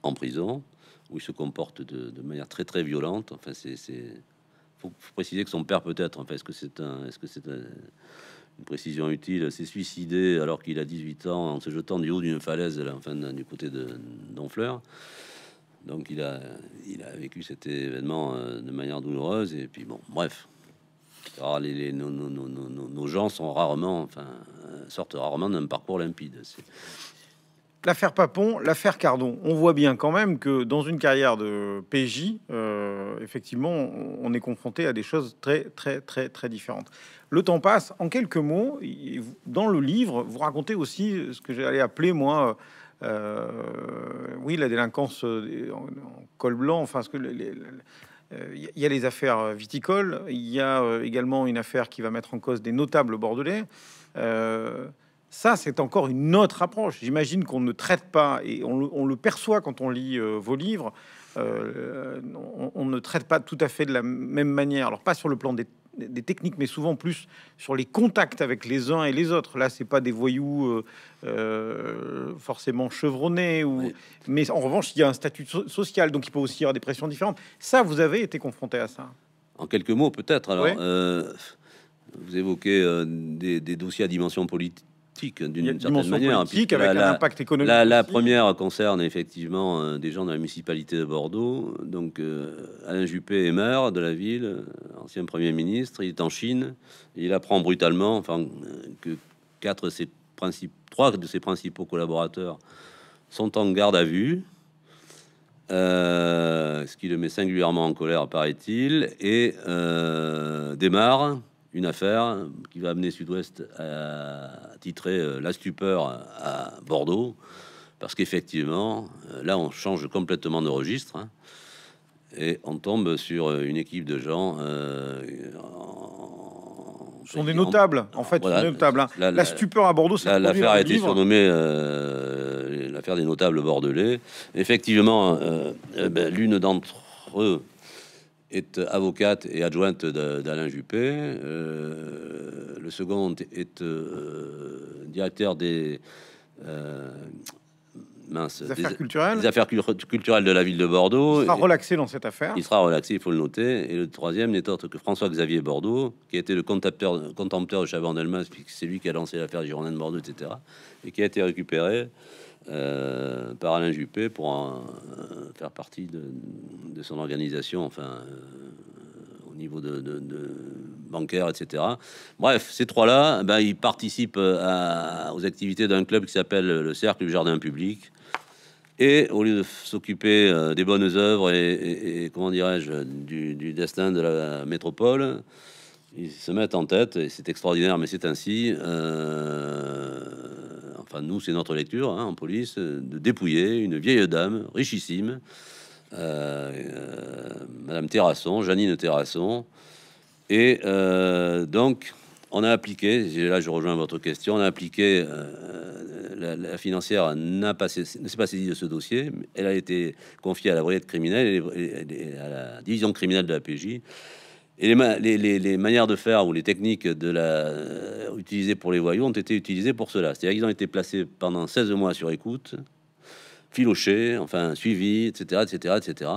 en prison où il se comporte de, manière très très violente. Enfin, c'est faut, préciser que son père peut-être. Enfin, est-ce que c'est un, est-ce que c'est un une précision utile, s'est suicidé alors qu'il a 18 ans en se jetant du haut d'une falaise, là, enfin, du côté de Donfleur. Donc il a, il a vécu cet événement euh, de manière douloureuse. Et puis bon, bref. les, nos, nos, nos, nos, gens sont rarement, enfin, euh, sortent rarement d'un parcours limpide. L'affaire Papon, l'affaire Cardon. On voit bien quand même que dans une carrière de PJ, euh, effectivement, on est confronté à des choses très, très, très, très différentes. Le temps passe. En quelques mots, dans le livre, vous racontez aussi ce que j'allais appeler, moi, euh, oui, la délinquance euh, en, col blanc, enfin, que... il euh, y a les affaires viticoles, il y a également une affaire qui va mettre en cause des notables bordelais. ça, c'est encore une autre approche. J'imagine qu'on ne traite pas, et on le, perçoit quand on lit vos livres, on, ne traite pas tout à fait de la même manière. Alors, pas sur le plan des, des techniques, mais souvent plus sur les contacts avec les uns et les autres. Là, c'est pas des voyous euh, euh, forcément chevronnés, ou... mais en revanche, il y a un statut social, donc il peut aussi y avoir des pressions différentes. Ça, vous avez été confronté à ça En quelques mots, peut-être. Alors, euh, vous évoquez des, dossiers à dimension politique Hein, d'une certaine manière. Hein, politique avec la, un impact économique. La, première concerne effectivement euh, des gens de la municipalité de Bordeaux. Donc euh, Alain Juppé est maire de la ville, euh, ancien premier ministre. Il est en Chine. il apprend brutalement, enfin, que quatre de ses trois de ses principaux collaborateurs sont en garde à vue. ce qui le met singulièrement en colère, paraît-il, et démarre une affaire qui va amener Sud-Ouest à titrer euh, La stupeur à Bordeaux, parce qu'effectivement, euh, là, on change complètement de registre. Hein, et on tombe sur euh, une équipe de gens sont des notables, en fait, notables. Hein. La, stupeur à Bordeaux, c'est l'affaire a été surnommée l'affaire des notables bordelais. Effectivement, ben, l'une d'entre eux est avocate et adjointe d'Alain Juppé. Euh, le second est euh, directeur des, euh, affaires, culturelles. Des affaires culturelles de la ville de Bordeaux. Il sera relaxé dans cette affaire. Il sera relaxé, il faut le noter. Et le troisième n'est autre que François-Xavier Bordeaux, qui était le contempteur, de Chaban Delmas, puisque c'est lui qui a lancé l'affaire Girondin de Bordeaux, etc. Et qui a été récupéré euh, par Alain Juppé pour euh, faire partie de, son organisation, enfin, euh, au niveau de, bancaire, etc. Bref, ces trois-là, ben, ils participent aux activités d'un club qui s'appelle le Cercle du Jardin Public. Et au lieu de s'occuper des bonnes œuvres et, comment dirais-je, du, du, destin de la métropole, ils se mettent en tête, et c'est extraordinaire, mais c'est ainsi, enfin nous c'est notre lecture hein, en police, euh, de dépouiller une vieille dame richissime, euh, euh, Madame Terrasson, Janine Terrasson. Et donc, on a appliqué, là je rejoins votre question, on a appliqué, la, financière n'a pas, ne s'est pas saisie de ce dossier, elle a été confiée à la brigade criminelle et à la division criminelle de la PJ. Et les, manières de faire ou les techniques de la, euh, utilisées pour les voyous ont été utilisées pour cela. C'est-à-dire qu'ils ont été placés pendant 16 mois sur écoute, filochés, enfin suivis, etc., etc., etc.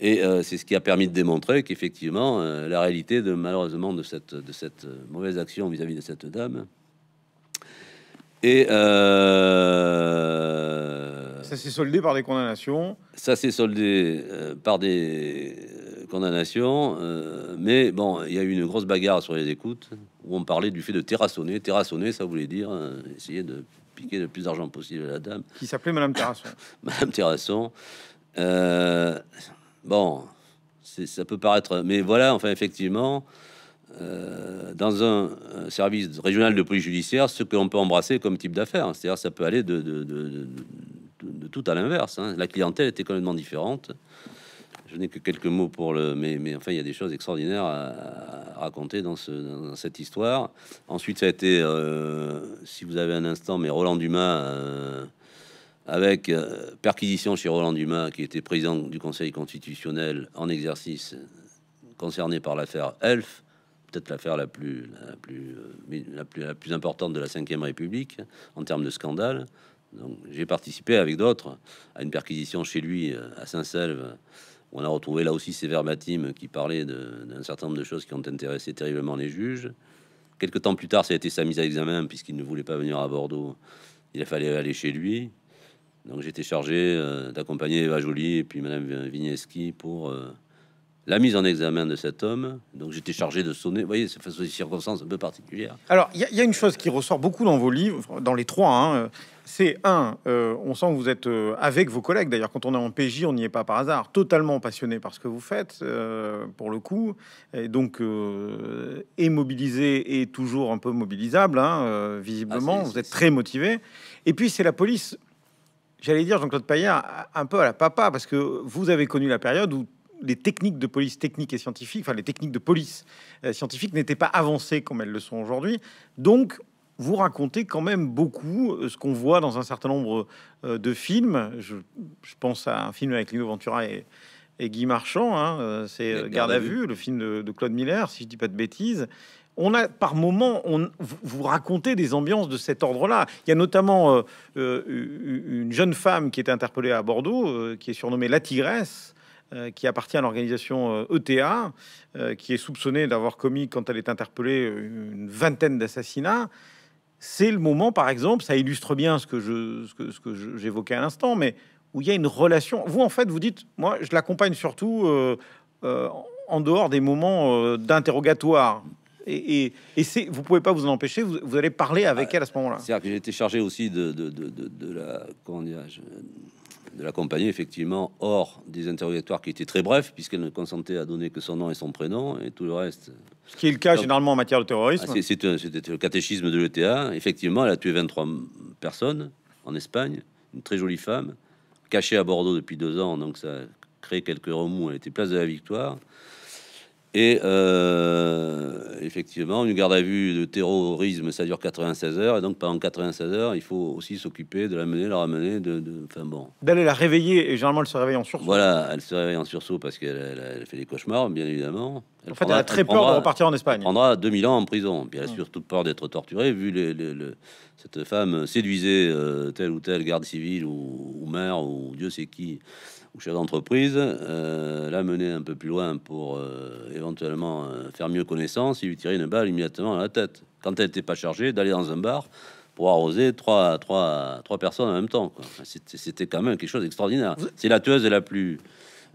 et euh, euh, c'est ce qui a permis de démontrer qu'effectivement, la réalité de malheureusement de cette, mauvaise action vis à -vis de cette dame. Et ça s'est soldé par des condamnations. Ça s'est soldé par des condamnation. Euh, mais bon, il y a eu une grosse bagarre sur les écoutes où on parlait du fait de terrassonner. Terrassonner, ça voulait dire euh, essayer de piquer le plus d'argent possible à la dame. Qui s'appelait Madame Terrasson. Madame Terrasson. Euh, bon, ça peut paraître... Mais voilà, enfin, effectivement, dans un service régional de police judiciaire, ce que l'on peut embrasser comme type d'affaires. C'est-à-dire, ça peut aller de, de, tout à l'inverse. Hein. La clientèle était complètement différente. Je n'ai que quelques mots pour le. Mais, mais enfin, il y a des choses extraordinaires à, raconter dans, cette histoire. Ensuite, ça a été, euh, si vous avez un instant, mais Roland Dumas, euh, avec euh, perquisition chez Roland Dumas, qui était président du Conseil constitutionnel en exercice, concerné par l'affaire Elf, peut-être l'affaire la plus, la, plus, la, plus, importante de la Ve République en termes de scandale. j'ai participé avec d'autres à une perquisition chez lui à Saint-Selve on a retrouvé là aussi ces verbatimes qui parlaient d'un certain nombre de choses qui ont intéressé terriblement les juges. Quelque temps plus tard, ça a été sa mise à examen, puisqu'il ne voulait pas venir à Bordeaux. Il a fallu aller chez lui. Donc j'étais chargé euh, d'accompagner Eva Jolie et puis Madame Vigneski pour euh, la mise en examen de cet homme. Donc j'étais chargé de sonner. Vous voyez, c'est face aux circonstances un peu particulières. Alors, il y, a une chose qui ressort beaucoup dans vos livres, dans les trois. Hein. c'est un, euh, on sent que vous êtes euh, avec vos collègues. D'ailleurs, quand on est en PJ, on n'y est pas par hasard. Totalement passionné par ce que vous faites, euh, pour le coup. Et donc, immobilisé et toujours un peu mobilisable, hein, visiblement. Ah, vous êtes très motivé. Et puis, c'est la police. J'allais dire, Jean-Claude Paillard, un peu à la papa, parce que vous avez connu la période où les techniques de police technique et scientifique, enfin les techniques de police euh, scientifique n'étaient pas avancées comme elles le sont aujourd'hui. Donc, vous racontez quand même beaucoup euh, ce qu'on voit dans un certain nombre euh, de films. Je, pense à un film avec Lino Ventura et, Guy Marchand, hein, c'est Garde, à vue, le film de, Claude Miller, si je dis pas de bêtises. On a par moments, on, vous racontez des ambiances de cet ordre-là. Il y a notamment une jeune femme qui est interpellée à Bordeaux, qui est surnommée La Tigresse, euh, qui appartient à l'organisation ETA, euh, e euh, qui est soupçonnée d'avoir commis, quand elle est interpellée, une vingtaine d'assassinats. C'est le moment, par exemple, ça illustre bien ce que je, que, ce que j'évoquais à l'instant, mais où il y a une relation. Vous, en fait, vous dites, moi, je l'accompagne surtout en dehors des moments d'interrogatoire. Et, et, et vous pouvez pas vous en empêcher, vous, allez parler avec elle à ce moment-là. C'est-à-dire que j'ai été chargé aussi de, de, la, comment de l'accompagner effectivement hors des interrogatoires qui étaient très brefs, puisqu'elle ne consentait à donner que son nom et son prénom et tout le reste. Ce qui est le cas généralement en matière de terrorisme. Ah, c'était le catéchisme de l'ETA. Effectivement, elle a tué 23 personnes en Espagne, une très jolie femme, cachée à Bordeaux depuis deux ans. Donc ça créé quelques remous. Elle était place de la victoire. Et euh, effectivement, une garde à vue de terrorisme, ça dure 96 heures. Et donc, pendant 96 heures, il faut aussi s'occuper de l'amener, la ramener, de, bon. D'aller la réveiller. Et généralement, elle se réveille en sursaut. Voilà, elle se réveille en sursaut parce qu'elle fait des cauchemars, bien évidemment. en fait, elle a très peur de repartir en Espagne. Elle prendra 2000 ans en prison. Bien elle mmh. a surtout peur d'être torturée, vu les, cette femme séduisait euh, tel ou tel garde civil ou, ou maire ou Dieu sait qui ou chef d'entreprise, euh, l'a mené un peu plus loin pour euh, éventuellement euh, faire mieux connaissance, il lui tirait une balle immédiatement à la tête. Quand elle n'était pas chargée, d'aller dans un bar pour arroser trois, trois, trois personnes en même temps. C'était quand même quelque chose d'extraordinaire. C'est la tueuse la plus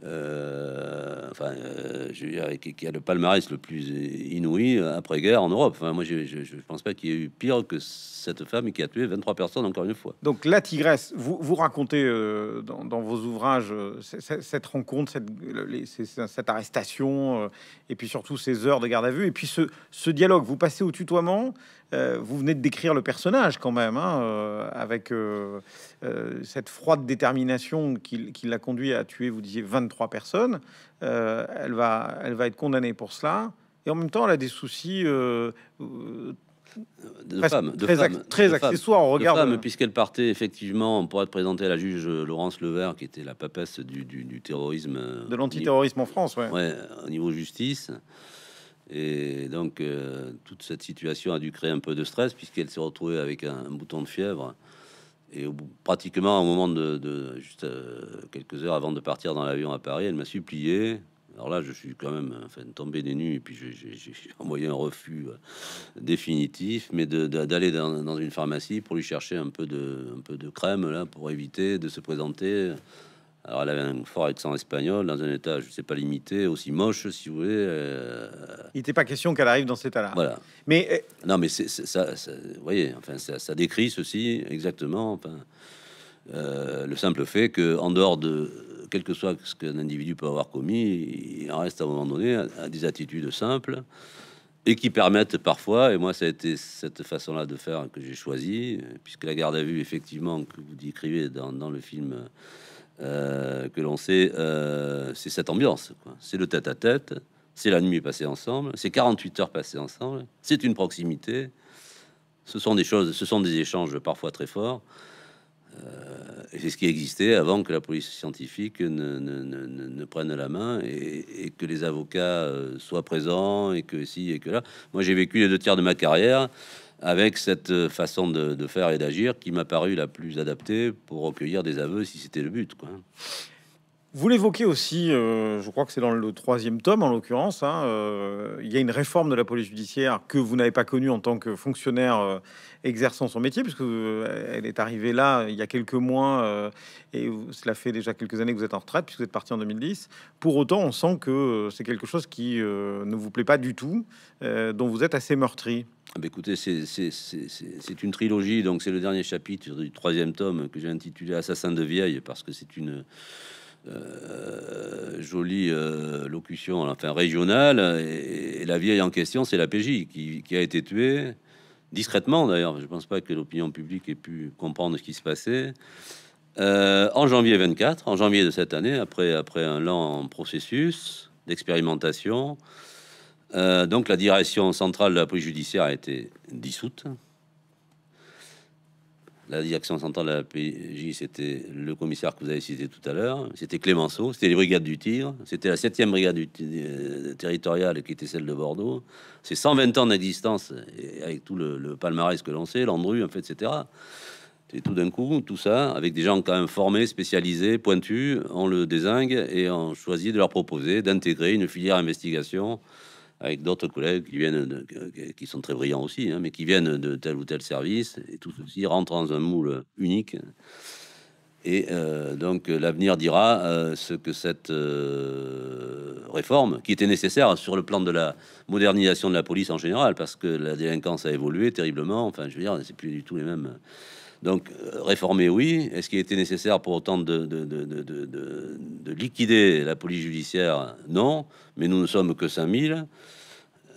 euh, enfin, euh, qui, a le palmarès le plus inouï après-guerre en Europe. Enfin, moi, je ne pense pas qu'il y ait eu pire que cette femme qui a tué 23 personnes, encore une fois. Donc, la tigresse, vous, vous racontez euh, dans, vos ouvrages cette, rencontre, cette, arrestation, et puis surtout ces heures de garde à vue, et puis ce dialogue. Vous passez au tutoiement, euh, vous venez de décrire le personnage quand même, hein, euh, avec euh, cette froide détermination qui, qui l'a conduit à tuer, vous disiez, 23 personnes. elle, va, elle va être condamnée pour cela. Et en même temps, elle a des soucis de femmes, de très, accessoires. très au regard. Puisqu'elle partait effectivement pour être présentée à la juge Laurence Levert, qui était la papesse du, du, terrorisme, de l'antiterrorisme en France, ouais. ouais. au niveau justice. Et donc, euh, toute cette situation a dû créer un peu de stress puisqu'elle s'est retrouvée avec un, bouton de fièvre. Et pratiquement au moment de, juste euh, quelques heures avant de partir dans l'avion à Paris, elle m'a supplié. Alors là, je suis quand même enfin, tombé des nues et puis j'ai envoyé un refus euh, définitif, mais d'aller dans, une pharmacie pour lui chercher un peu de, un peu de crème là pour éviter de se présenter alors, elle avait un fort accent espagnol dans un état, je sais pas, limité, aussi moche, si vous voulez. Euh, il n'était pas question qu'elle arrive dans cet état-là. Voilà. Mais euh, non, mais c'est ça, Vous voyez, enfin, ça, décrit ceci exactement. Euh, le simple fait que, en dehors de quel que soit ce qu'un individu peut avoir commis, il en reste à un moment donné à, des attitudes simples et qui permettent parfois, et moi ça a été cette façon-là de faire que j'ai choisi, puisque la garde à vue, effectivement, que vous décrivez dans, dans le film euh, que l'on sait, euh, c'est cette ambiance. C'est le tête-à-tête, c'est la nuit passée ensemble, c'est 48 heures passées ensemble, c'est une proximité. Ce sont des choses, ce sont des échanges parfois très forts. Euh, c'est ce qui existait avant que la police scientifique ne, ne, prenne la main et, et, que les avocats euh, soient présents et que si et que là. Moi, j'ai vécu les deux tiers de ma carrière avec cette euh, façon de, faire et d'agir qui m'a paru la plus adaptée pour recueillir des aveux si c'était le but. Quoi. Vous l'évoquez aussi, euh, je crois que c'est dans le troisième tome en l'occurrence, hein, euh, il y a une réforme de la police judiciaire que vous n'avez pas connue en tant que fonctionnaire euh, exerçant son métier, puisque elle est arrivée là il y a quelques mois et cela fait déjà quelques années que vous êtes en retraite, puisque vous êtes parti en 2010. Pour autant, on sent que c'est quelque chose qui ne vous plaît pas du tout, dont vous êtes assez meurtri. Ah bah écoutez, c'est une trilogie, donc c'est le dernier chapitre du troisième tome que j'ai intitulé Assassin de vieille, parce que c'est une euh, jolie euh, locution enfin régionale. Et, la vieille en question, c'est la PJ qui, a été tuée discrètement d'ailleurs. Je pense pas que l'opinion publique ait pu comprendre ce qui se passait. Euh, en janvier 24, en janvier de cette année, après, après un lent processus d'expérimentation, donc la direction centrale de la police judiciaire a été dissoute. La direction centrale de la PJ, c'était le commissaire que vous avez cité tout à l'heure, c'était Clémenceau, c'était les brigades du tir, c'était la 7e brigade euh, territoriale qui était celle de Bordeaux. C'est 120 ans d'existence avec tout le, palmarès que l'on sait, Landru, en fait, etc. Et tout d'un coup, tout ça, avec des gens quand même formés, spécialisés, pointus, on le désingue et on choisit de leur proposer d'intégrer une filière investigation avec d'autres collègues qui viennent, qui sont très brillants aussi, hein, mais qui viennent de tel ou tel service, et tout ceci rentre dans un moule unique. Et euh, donc l'avenir dira euh, ce que cette euh, réforme, qui était nécessaire sur le plan de la modernisation de la police en général, parce que la délinquance a évolué terriblement. Enfin, je veux dire, c'est plus du tout les mêmes. Donc, euh, réformer, oui. Est-ce qu'il était nécessaire pour autant de, liquider la police judiciaire Non. Mais nous ne sommes que 5000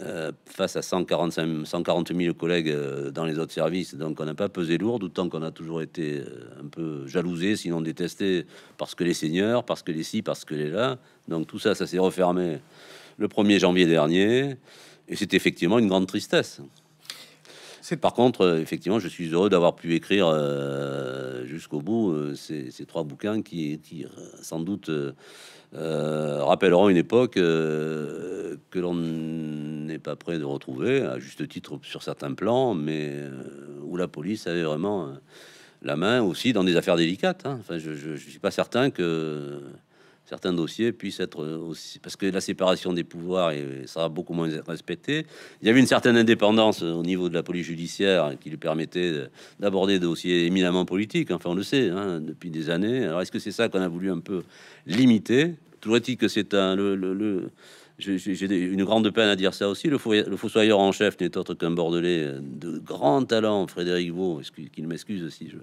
euh, face à 140 000 collègues euh, dans les autres services. Donc, on n'a pas pesé lourd, d'autant qu'on a toujours été euh, un peu jalousé, sinon détesté, parce que les seigneurs, parce que les ci, parce que les là. Donc, tout ça, ça s'est refermé le 1er janvier dernier. Et c'est effectivement une grande tristesse. Par contre, euh, effectivement, je suis heureux d'avoir pu écrire euh, jusqu'au bout euh, ces, trois bouquins qui, sans doute, rappelleront une époque que l'on n'est pas prêt de retrouver, à juste titre sur certains plans, mais où la police avait vraiment la main aussi dans des affaires délicates. Hein. Enfin, je ne suis pas certain que certains dossiers puissent être euh, aussi. Parce que la séparation des pouvoirs et sera beaucoup moins respectée. Il y avait une certaine indépendance euh, au niveau de la police judiciaire qui lui permettait d'aborder des dossiers éminemment politiques. Enfin, on le sait hein, depuis des années. Alors, est-ce que c'est ça qu'on a voulu un peu limiter Toujours est-il que c'est un. le, le, j'ai une grande peine à dire ça aussi. Le, fossoyeur en chef n'est autre qu'un Bordelais de grand talent, Frédéric Vaux, qu'il m'excuse si je,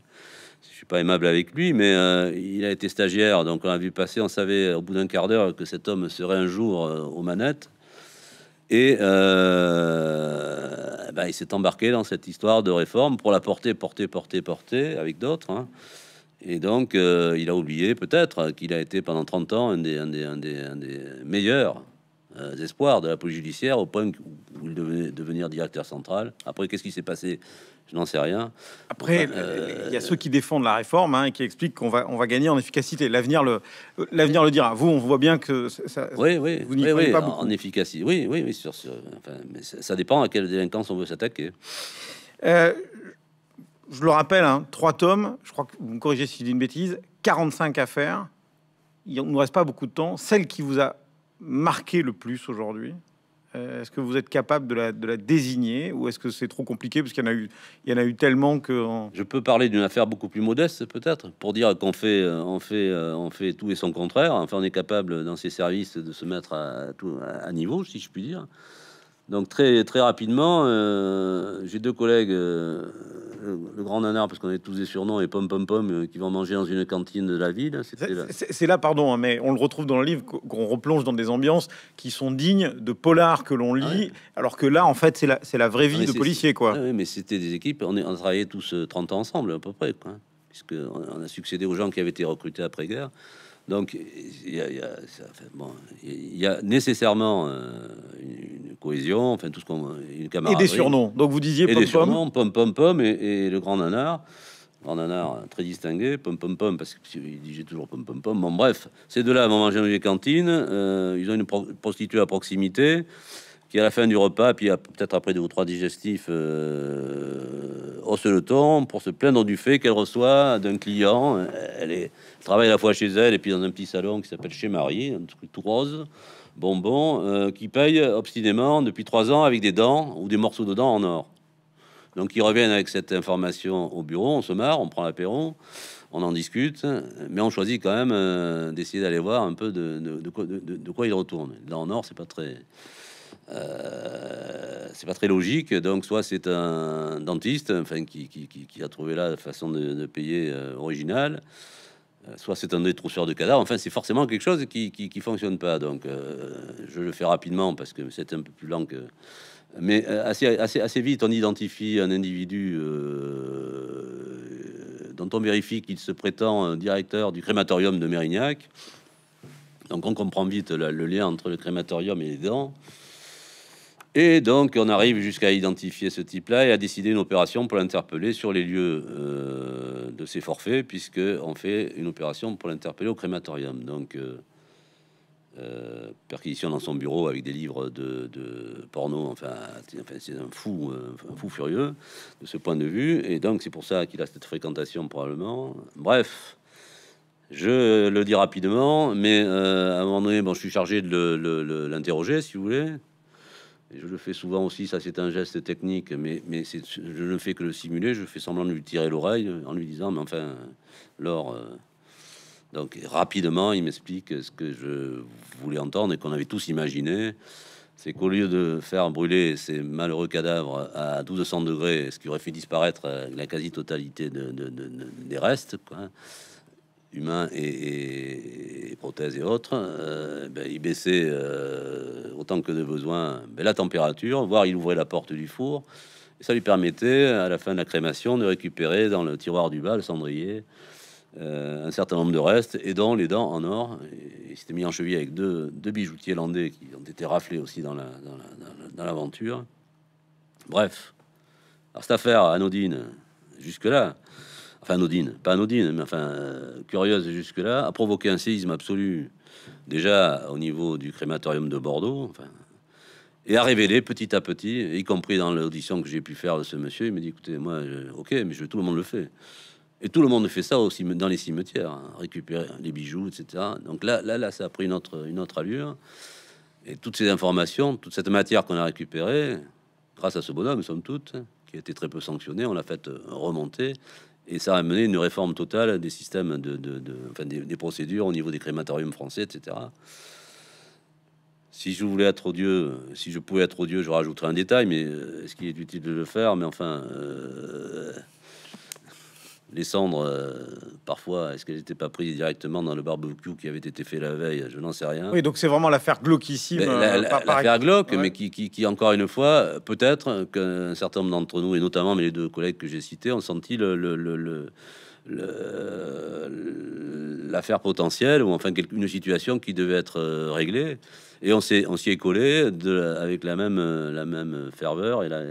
je suis pas aimable avec lui, mais euh, il a été stagiaire, donc on a vu passer, on savait au bout d'un quart d'heure que cet homme serait un jour euh, aux manettes. Et euh, bah, il s'est embarqué dans cette histoire de réforme pour la porter, porter, porter, porter avec d'autres. Hein. Et donc, il a oublié peut-être qu'il a été pendant 30 ans un des, meilleurs espoirs de la police judiciaire au point où il devait devenir directeur central. Après, qu'est-ce qui s'est passé je n'en sais rien. Après, bah, euh, il y a ceux qui défendent la réforme hein, et qui expliquent qu'on va, on va gagner en efficacité. L'avenir le, l'avenir le dira. Vous, on voit bien que ça, oui, oui, vous n'y oui, oui, En efficacité, oui, oui, oui, sur, enfin, mais ça, dépend à quelle délinquance on veut s'attaquer. Euh, je le rappelle, hein, trois tomes, je crois que vous me corrigez si je dis une bêtise, 45 affaires. Il ne nous reste pas beaucoup de temps. Celle qui vous a marqué le plus aujourd'hui euh, est-ce que vous êtes capable de la, désigner ou est-ce que c'est trop compliqué parce qu'il y en a eu, il y en a eu tellement que je peux parler d'une affaire beaucoup plus modeste peut-être pour dire qu'on fait, euh, on fait, euh, on fait tout et son contraire. Enfin, on est capable dans ces services de se mettre à, à niveau, si je puis dire. Donc très très rapidement, j'ai deux collègues le, grand nanar, parce qu'on est tous des surnoms, et Pom Pom Pom, euh, qui vont manger dans une cantine de la ville. Hein, c'est là, pardon, hein, mais on le retrouve dans le livre, qu'on replonge dans des ambiances qui sont dignes de polar que l'on lit, alors que là, en fait, c'est la, vraie ah, vie de policier, quoi. mais c'était des équipes, on, est, on travaillait tous 30 euh, ans ensemble, à peu près, hein, puisque on a succédé aux gens qui avaient été recrutés après-guerre. Donc, il y, a nécessairement une, cohésion, enfin tout ce qu'on, une camarade Et des surnoms. Donc vous disiez et pom, des surnoms, pom pom et, le grand nanar, grand nanar très distingué, pom pom pom parce que dit j'ai toujours pom pom pom. Bon bref, c'est de là vont manger dans les cantines, euh, ils ont une, une prostituée à proximité qui à la fin du repas, puis peut-être après deux ou trois digestifs, euh, seul le ton pour se plaindre du fait qu'elle reçoit d'un client. Elle, est, travaille à la fois chez elle et puis dans un petit salon qui s'appelle Chez Marie, un truc tout rose, bonbon, euh, qui paye obstinément depuis trois ans avec des dents ou des morceaux de dents en or. Donc ils reviennent avec cette information au bureau, on se marre, on prend l'apéro, on en discute, mais on choisit quand même euh, d'essayer d'aller voir un peu de, de, quoi, il retourne. Là en or, c'est pas très euh, c'est pas très logique. Donc, soit c'est un dentiste enfin, qui, qui, a trouvé la façon de, payer euh, originale, euh, soit c'est un détrousseur de cadavres. Enfin, c'est forcément quelque chose qui, qui, fonctionne pas. Donc, je le fais rapidement parce que c'est un peu plus lent que. Mais assez, assez, assez vite, on identifie un individu dont on vérifie qu'il se prétend directeur du crématorium de Mérignac. Donc, on comprend vite le lien entre le crématorium et les dents. Et donc, on arrive jusqu'à identifier ce type-là et à décider une opération pour l'interpeller sur les lieux euh, de ses forfaits, puisque on fait une opération pour l'interpeller au crématorium. Donc, euh, euh, perquisition dans son bureau avec des livres de, porno. Enfin, c'est un fou, fou furieux de ce point de vue. Et donc, c'est pour ça qu'il a cette fréquentation probablement. Bref. Je le dis rapidement, mais à un moment donné, bon, je suis chargé de l'interroger, si vous voulez. Je le fais souvent aussi, ça c'est un geste technique, mais, je ne fais que le simuler, je fais semblant de lui tirer l'oreille en lui disant, mais enfin, l'or... Euh, donc rapidement, il m'explique ce que je voulais entendre et qu'on avait tous imaginé, c'est qu'au lieu de faire brûler ces malheureux cadavres à 1200 degrés, ce qui aurait fait disparaître euh, la quasi-totalité des restes, quoi, humains et, prothèses et autres, euh, ben, il baissait euh, autant que de besoin ben, la température, voire il ouvrait la porte du four. Et ça lui permettait, à la fin de la crémation, de récupérer dans le tiroir du bas, le cendrier, euh, un certain nombre de restes, et dont les dents en or. il s'était mis en cheville avec deux, bijoutiers landais qui ont été raflés aussi dans l'aventure. Bref, cette affaire anodine, jusque-là, enfin anodine, pas anodine, mais enfin euh, curieuse jusque-là, a provoqué un séisme absolu déjà au niveau du crématorium de Bordeaux, enfin, et a révélé petit à petit, y compris dans l'audition que j'ai pu faire de ce monsieur, il me dit écoutez, moi, ok, mais je, tout le monde le fait. Et tout le monde fait ça aussi dans les cimetières, hein, récupérer les bijoux, etc. Donc là, là, là, ça a pris une autre, une autre allure. Et toutes ces informations, toute cette matière qu'on a récupérée, grâce à ce bonhomme, somme toute, hein, qui a été très peu sanctionné, on l'a fait euh, remonter et ça a mené une réforme totale des systèmes de, de, enfin des, procédures au niveau des crématoriums français, etc. Si je voulais être odieux, si je pouvais être odieux, je rajouterais un détail, mais euh, est-ce qu'il est utile de le faire Mais enfin, euh, les cendres, euh, parfois, est-ce qu'elles n'étaient pas prises directement dans le barbecue qui avait été fait la veille Je n'en sais rien. Oui, donc c'est vraiment l'affaire Glock ici. Ben, euh, l'affaire glauque, mais qui, encore une fois, peut-être qu'un certain nombre d'entre nous, et notamment mes deux collègues que j'ai cités, ont senti l'affaire potentielle ou enfin une situation qui devait être euh, réglée. Et on s'y est collé avec la même, la même ferveur et la,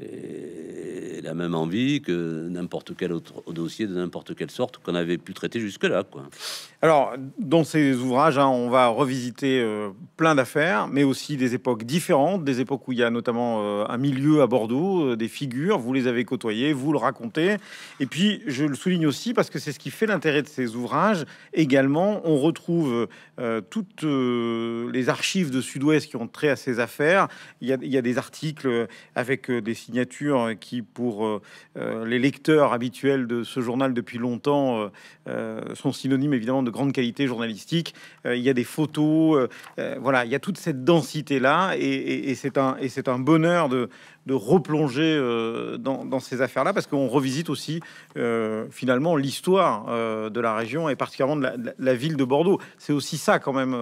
et la même envie que n'importe quel autre dossier de n'importe quelle sorte qu'on avait pu traiter jusque-là. Quoi. Alors, dans ces ouvrages, hein, on va revisiter euh, plein d'affaires, mais aussi des époques différentes, des époques où il y a notamment euh, un milieu à Bordeaux, euh, des figures, vous les avez côtoyées, vous le racontez. Et puis, je le souligne aussi parce que c'est ce qui fait l'intérêt de ces ouvrages. Également, on retrouve toutes les archives de Sud-Ouest qui ont trait à ces affaires. Il y a, il y a des articles avec des signature qui, pour euh, euh, les lecteurs habituels de ce journal depuis longtemps, euh, sont synonymes évidemment de grande qualité journalistique. il y a des photos, voilà, il y a toute cette densité là, et, et c'est un, bonheur de, de replonger euh, dans, ces affaires-là, parce qu'on revisite aussi euh, finalement l'histoire euh, de la région et particulièrement de la, ville de Bordeaux. C'est aussi ça quand même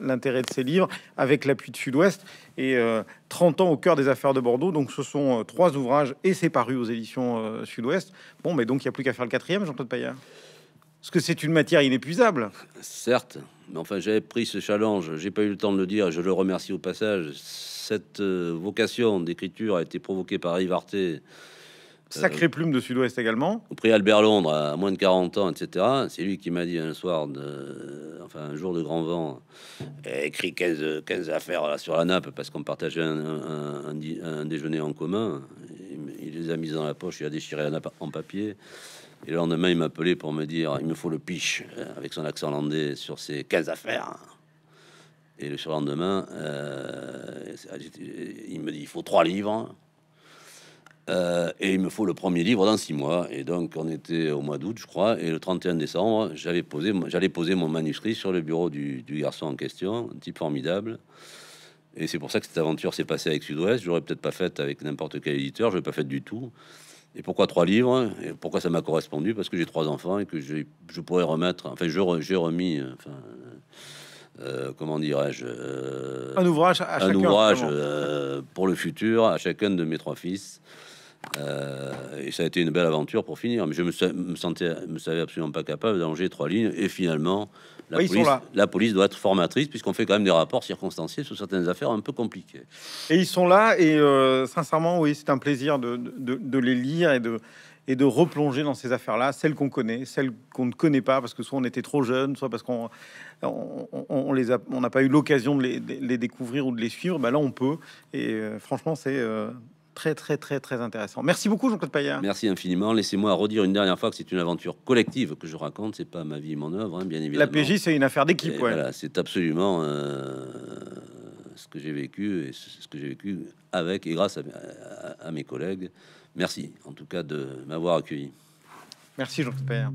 l'intérêt de ces livres, avec l'appui de Sud-Ouest et 30 ans au cœur des affaires de Bordeaux. Donc ce sont trois ouvrages et c'est paru aux éditions Sud-Ouest. Bon, mais donc il n'y a plus qu'à faire le quatrième, Jean-Claude Payard. Parce que c'est une matière inépuisable. Certes, mais enfin, j'avais pris ce challenge. J'ai pas eu le temps de le dire. je le remercie au passage. Cette euh, vocation d'écriture a été provoquée par Yves Arte. Euh, Sacrée plume de Sud-Ouest également. Au prix Albert Londres, à moins de 40 ans, etc. C'est lui qui m'a dit un soir, enfin un jour de grand vent, écrit 15, 15 affaires là, sur la nappe parce qu'on partageait un, un, déjeuner en commun. Il, les a mises dans la poche, il a déchiré la nappe en papier. Et le lendemain, il m'appelait pour me dire il me faut le pitch, euh, avec son accent landais, sur ses 15 affaires. Et le surlendemain, euh, ah, il me dit il faut trois livres. Euh, et il me faut le premier livre dans six mois. Et donc, on était au mois d'août, je crois. Et le 31 décembre, j'allais poser, j'allais poser mon manuscrit sur le bureau du, du, garçon en question, un type formidable. Et c'est pour ça que cette aventure s'est passée avec Sud-Ouest. J'aurais peut-être pas faite avec n'importe quel éditeur, je l'ai pas fait du tout. Et pourquoi trois livres Et pourquoi ça m'a correspondu Parce que j'ai trois enfants et que je, pourrais remettre. Enfin, j'ai remis. Euh, comment dirais-je euh, Un ouvrage, à un ouvrage euh, pour le futur à chacun de mes trois fils. et ça a été une belle aventure pour finir. Mais je me, me sentais, me savais absolument pas capable d'allonger trois lignes. Et finalement, la, police, la police doit être formatrice puisqu'on fait quand même des rapports circonstanciés sur certaines affaires un peu compliquées. Et ils sont là et euh, sincèrement, oui, c'est un plaisir de, les lire et de, et de replonger dans ces affaires-là, celles qu'on connaît, celles qu'on ne connaît pas parce que soit on était trop jeune, soit parce qu'on on, n'a pas eu l'occasion de, les, découvrir ou de les suivre. Ben là, on peut. Et euh, franchement, c'est euh, très, très, très, très intéressant. Merci beaucoup, Jean-Claude Payard. Merci infiniment. Laissez-moi redire une dernière fois que c'est une aventure collective que je raconte. C'est pas ma vie et mon œuvre, hein, bien évidemment. La PJ, c'est une affaire d'équipe. Ouais. Voilà, c'est absolument euh, ce que j'ai vécu et ce que j'ai vécu avec et grâce à, mes collègues. Merci, en tout cas, de m'avoir accueilli. Merci, Jean-Claude Payard.